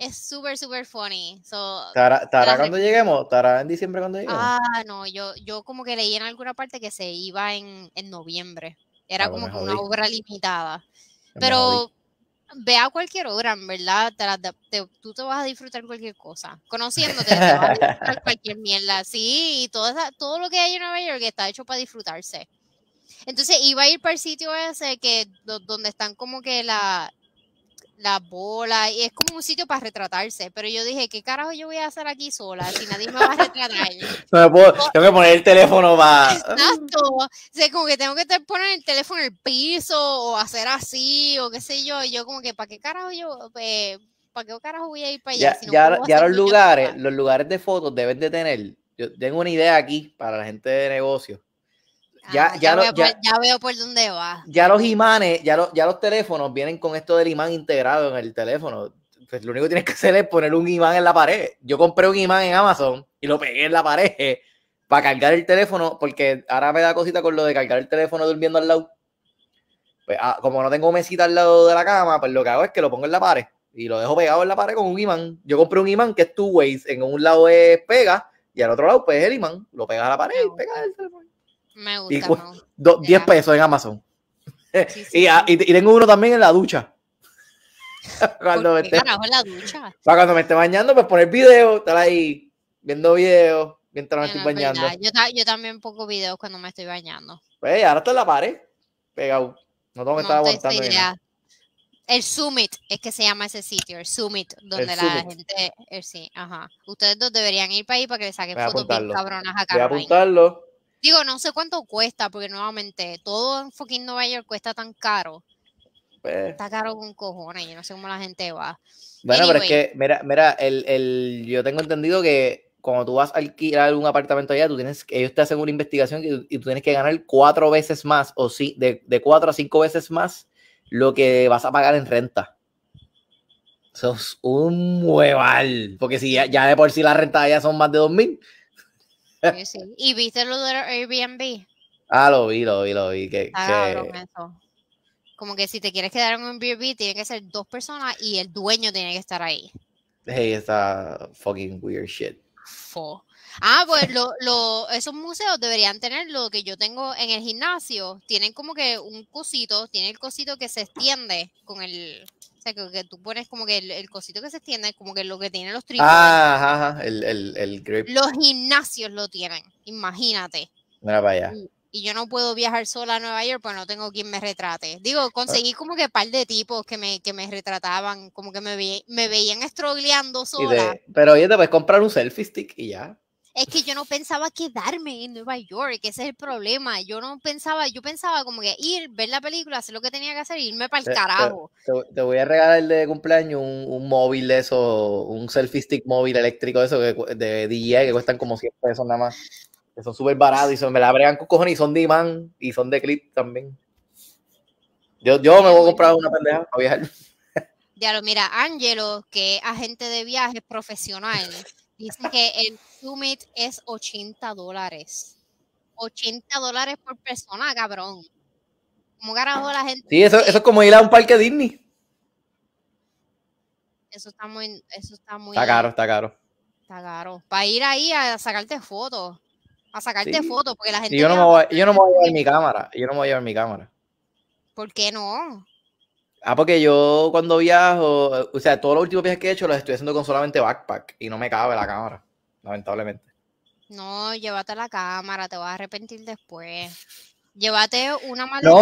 es súper, súper funny. So, cuando lleguemos? ¿Tara en diciembre cuando lleguemos? Ah, no, yo, yo como que leí en alguna parte que se iba en, noviembre. Era ah, pues como que una obra limitada. Pues Pero vea ve a cualquier obra, en verdad, tú te vas a disfrutar cualquier cosa. Conociéndote, te vas a disfrutar cualquier mierda. Sí, y todo, todo lo que hay en Nueva York está hecho para disfrutarse. Entonces iba a ir para el sitio ese que donde están como que la, la bola, y es como un sitio para retratarse. Pero yo dije, ¿qué carajo yo voy a hacer aquí sola si nadie me va a retratar? tengo que poner el teléfono más... Exacto. Ah. como que tengo que poner el teléfono en el piso o hacer así o qué sé yo. Y yo, como que, ¿para qué carajo yo.? Eh, ¿Para qué carajo voy a ir para allá? Ya, ya los lugares, los lugares de fotos deben de tener. Yo tengo una idea aquí para la gente de negocios Ah, ya, veo, por dónde va. Ya los imanes, ya, ya los teléfonos vienen con esto del imán integrado en el teléfono. Pues lo único que tienes que hacer es poner un imán en la pared. Yo compré un imán en Amazon y lo pegué en la pared para cargar el teléfono, porque ahora me da cosita con lo de cargar el teléfono durmiendo al lado. Pues, ah, como no tengo mesita al lado de la cama, pues lo que hago es que lo pongo en la pared y lo dejo pegado en la pared con un imán. Yo compré un imán que es two ways, en un lado es pega y al otro lado pues el imán, lo pegas a la pared y ah, el teléfono. Me gusta. 10 pesos en Amazon. y, tengo uno también en la ducha. cuando me esté, cuando me bañando, pues poner video, estar ahí viendo videos mientras me ah, estoy bañando. yo, también pongo videos cuando me estoy bañando. Pues ahora está en la pared, pegado. No tengo que estar aguantando. El Summit, es que se llama ese sitio, el Summit, donde la gente. ajá. Ustedes dos deberían ir para ahí para que le saquen fotos cabronas acá. Voy a apuntarlo. Digo, no sé cuánto cuesta, porque nuevamente todo en fucking Nueva York cuesta tan caro. Pues Está caro con cojones, yo no sé cómo la gente va. Bueno, pero es que, mira, el, yo tengo entendido que cuando tú vas a alquilar algún apartamento allá, tú tienes, ellos te hacen una investigación y, tú tienes que ganar cuatro veces más, o sí, de, cuatro a cinco veces más lo que vas a pagar en renta. Eso es un mueval, porque si ya, de por sí la renta allá son más de dos mil ¿Y viste lo de Airbnb? Ah, lo vi, lo vi, lo vi. Que, ah, Eso. Como que si te quieres quedar en un Airbnb, tiene que ser dos personas y el dueño tiene que estar ahí. Hey, está fucking weird shit. Ah, pues lo, lo, esos museos deberían tener lo que yo tengo en el gimnasio. Tienen como que un cosito, tiene el cosito que se extiende con el, o sea, que, tú pones como que el, cosito que se extiende, como que lo que tienen los tribunales. Ah, ajá, el, grip. Los gimnasios lo tienen, imagínate. para allá. Y, yo no puedo viajar sola a Nueva York, pues no tengo quien me retrate. Digo, conseguí ah. como que par de tipos que me, que me retrataban, como que me, me veían estrogleando sola. pero oye, te puedes comprar un selfie stick y ya. Es que yo no pensaba quedarme en Nueva York, ese es el problema. Yo no pensaba, yo pensaba como que ir, ver la película, hacer lo que tenía que hacer, irme para el carajo. Te, voy a regalar el de cumpleaños un, móvil de eso, un selfie stick móvil eléctrico de eso de DJ e que cuestan como 100 pesos nada más. Que son súper baratos y son, me la bregan con cojones y son de imán y son de clip también. Yo, yo me voy a comprar una pendeja para viajar. Ya lo mira, Angelo, que es agente de viajes profesional. Dice que el Summit es 80 dólares. 80 dólares por persona, cabrón. ¿Cómo carajo la gente? Sí, eso, eso es como ir a un parque Disney. Eso está muy. Eso está, muy está caro, está caro. Está caro. Para ir ahí a sacarte fotos. A sacarte fotos, porque la gente. yo no, yo no me voy a llevar mi cámara. Yo no me voy a llevar mi cámara. ¿Por qué no? Ah, porque yo cuando viajo, o sea, todos los últimos viajes que he hecho los estoy haciendo con solamente backpack y no me cabe la cámara, lamentablemente. No, llévate la cámara, te vas a arrepentir después. Llévate una maldita.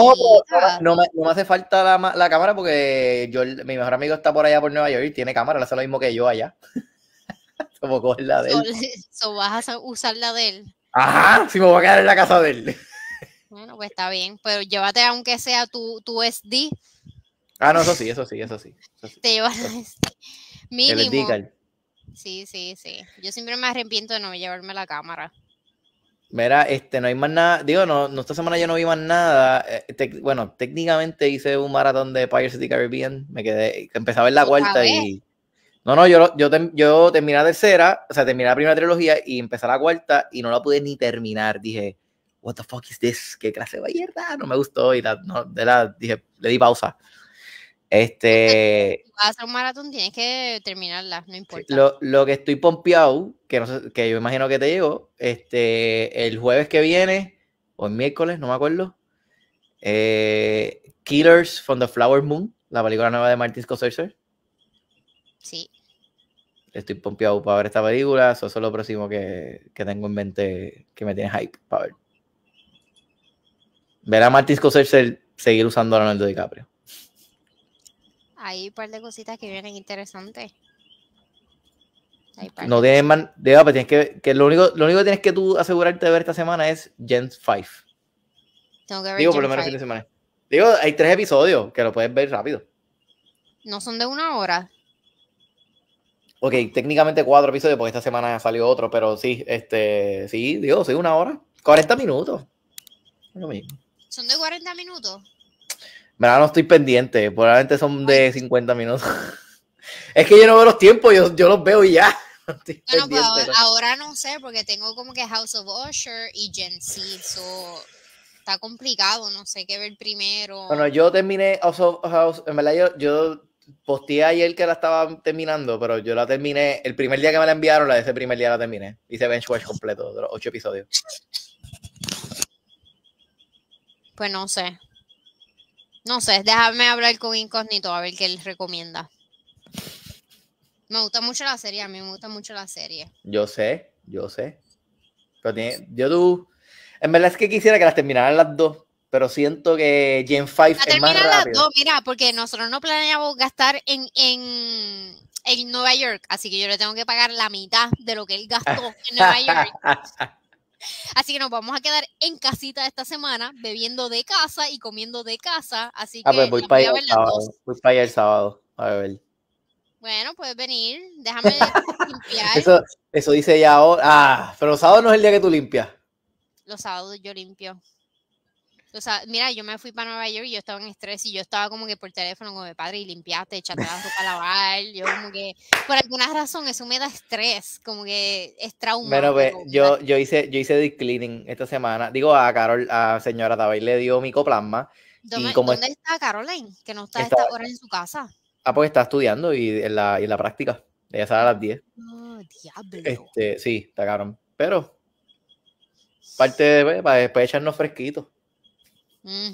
No, no, me, hace falta la, cámara porque yo, mi mejor amigo está por allá por Nueva York y tiene cámara, hace lo mismo que yo allá. Como coger la de él. vas a usar la de él. Ajá, si me voy a quedar en la casa de él. Bueno, pues está bien, pero llévate aunque sea tu, tu SD Ah, no, eso sí, eso sí, eso sí. Te llevas este, Mínimo. sí, sí, sí. Yo siempre me arrepiento de no llevarme la cámara. Mira, este, no hay más nada. Digo, no, esta semana yo no vi más nada. Eh, bueno, técnicamente hice un maratón de Pirates City Caribbean. Me quedé, empezaba en la cuarta y. No, no, yo, yo, yo terminé la tercera, o sea, terminé la primera trilogía y empecé la cuarta y no la pude ni terminar. Dije, what the fuck is this? ¿Qué clase de mierda? No me gustó y no, de la, dije, le di pausa. Este. Si vas a hacer un maratón, tienes que terminarla, no importa. Lo, que estoy pompeado, que, no sé, que yo imagino que te llegó, este, el jueves que viene, o el miércoles, no me acuerdo. Eh, Killers from the Flower Moon, la película nueva de Martin Scorsese. Sí. Estoy pompeado para ver esta película. Eso es lo próximo que, tengo en mente que me tiene hype para ver. Ver a Martin Scorsese seguir usando a Leonardo DiCaprio. Hay un par de cositas que vienen interesantes. No tienes man, de pues, tienes que, que, lo único, lo único que tienes que tú asegurarte de ver esta semana es Gen 5. Tengo que ver Digo, Gen Digo, hay tres episodios que lo puedes ver rápido. No son de una hora. Ok, técnicamente cuatro episodios, porque esta semana salió otro, pero sí, este, sí, digo, sí, una hora. 40 minutos. ¿Son de 40 minutos? Mira, no estoy pendiente, probablemente son de 50 minutos. es que yo no veo los tiempos, yo, yo los veo y ya. Bueno, pues ahora, no sé, porque tengo como que House of Usher y Gen Z, está complicado, no sé qué ver primero. Bueno, yo terminé House of House, en verdad yo, yo posteé ayer que la estaba terminando, pero yo la terminé, el primer día que me la enviaron, la de ese primer día la terminé. Hice Benchwatch completo, de los ocho episodios. Pues no sé. No sé, déjame hablar con Incógnito a ver qué él recomienda. Me gusta mucho la serie, a mí me gusta mucho la serie. Yo sé, yo sé. Pero yo tú. En verdad es que quisiera que las terminaran las dos, pero siento que Gen 5 es más rápido. las dos, mira, porque nosotros no planeamos gastar en, en, en Nueva York, así que yo le tengo que pagar la mitad de lo que él gastó en Nueva York. Así que nos vamos a quedar en casita esta semana, bebiendo de casa y comiendo de casa. Así ah, pues que voy, para a ver allá el sábado. A Bueno, puedes venir. Déjame limpiar. Eso, dice ya ahora. Ah, pero sábados no es el día que tú limpias. Los sábados yo limpio. O sea, mira, yo me fui para Nueva York y yo estaba en estrés y yo estaba como que por teléfono con mi padre y limpiaste, echaste la Yo como que, por alguna razón, eso me da estrés, como que es trauma. Bueno, pues, yo, yo hice, yo hice deep cleaning esta semana. Digo, a Carol, a señora Tabay le dio micoplasma. ¿Dónde, está Caroline? Que no está, a esta hora en su casa. Ah, porque está estudiando y en la, y práctica. Ella sale a las 10. Oh, diablo. Este, sí, está Carol, Pero, parte de, pues, para después echarnos fresquitos.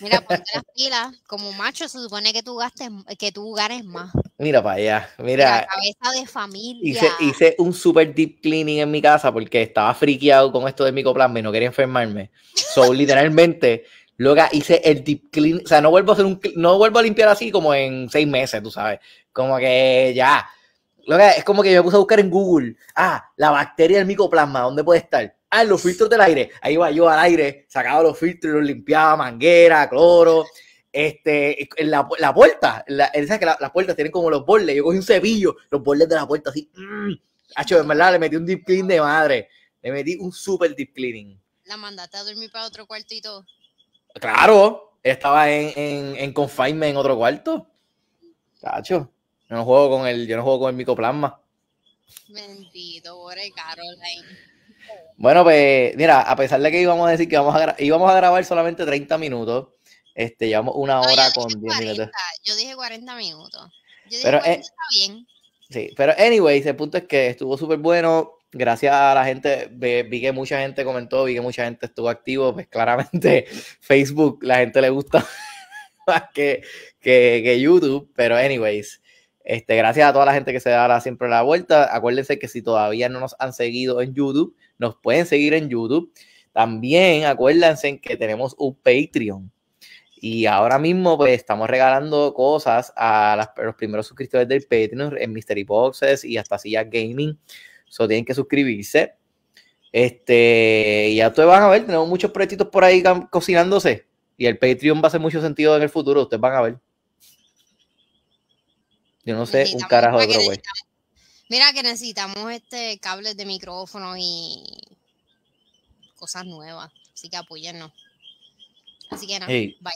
Mira, ponte las pilas. Como macho, se supone que tú gastes, que tú ganes más. Mira para allá. Mira. La cabeza de familia. Hice, un super deep cleaning en mi casa porque estaba friqueado con esto de micoplasma y no quería enfermarme. So, literalmente, luego hice el deep clean. O sea, no vuelvo a hacer un no vuelvo a limpiar así como en seis meses, tú sabes. Como que ya. es como que yo me puse a buscar en Google. Ah, la bacteria del micoplasma, ¿dónde puede estar? Ah, los filtros del aire. Ahí va yo al aire, sacaba los filtros y los limpiaba, manguera, cloro. Este, la, la puerta, Él dice que las puertas tienen como los bordes. Yo cogí un cepillo, los bordes de la puerta así. Mmm. Hacho, en verdad, le metí un deep clean de madre. Le metí un super deep cleaning. ¿La mandaste a dormir para otro cuartito? Claro, estaba en, en, en confinement en otro cuarto. cacho yo no juego con el, yo no juego con el micoplasma. Bendito, pobre Caroline. Bueno, pues mira, a pesar de que íbamos a decir que íbamos a, a grabar solamente 30 minutos, este, llevamos una hora con 10 minutos. Yo dije 40 minutos. Yo dije pero, 40 eh, está bien. Sí, pero anyways, el punto es que estuvo súper bueno. Gracias a la gente, vi que mucha gente comentó, vi que mucha gente estuvo activo, pues claramente Facebook, la gente le gusta más que, YouTube, pero anyways, este, gracias a toda la gente que se da siempre la vuelta. Acuérdense que si todavía no nos han seguido en YouTube, nos pueden seguir en YouTube. También acuérdense que tenemos un Patreon. Y ahora mismo pues estamos regalando cosas a, los primeros suscriptores del Patreon en Mystery Boxes y hasta Sillas Gaming. So tienen que suscribirse. Este, ya ustedes van a ver, tenemos muchos proyectitos por ahí cocinándose. Y el Patreon va a hacer mucho sentido en el futuro, ustedes van a ver. Yo no sé un carajo de otro güey. Mira que necesitamos este cables de micrófono y cosas nuevas. Así que apóyennos. Así que nada, bye.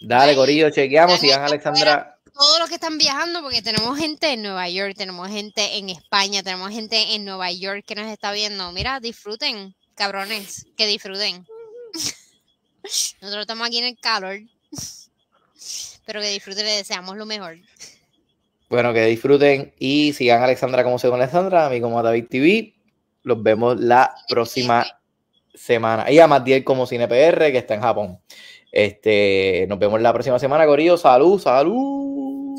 Dale, Gorillo, chequeamos si vas a Alexandra. Todos los que están viajando, porque tenemos gente en Nueva York, tenemos gente en España, tenemos gente en Nueva York que nos está viendo. Mira, disfruten, cabrones, que disfruten. Nosotros estamos aquí en el calor, pero que disfruten, le deseamos lo mejor. Bueno, que disfruten y sigan a Alexandra como según Alexandra, a mí como David TV. Los vemos la próxima semana. Y a Matiel como CinePR, que está en Japón. Este, nos vemos la próxima semana, Corillo. Salud, salud.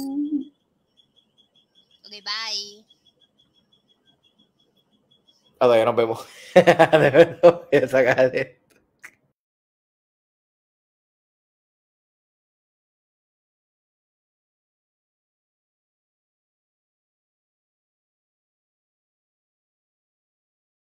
Ok, bye. Ah, todavía nos vemos. De verdad,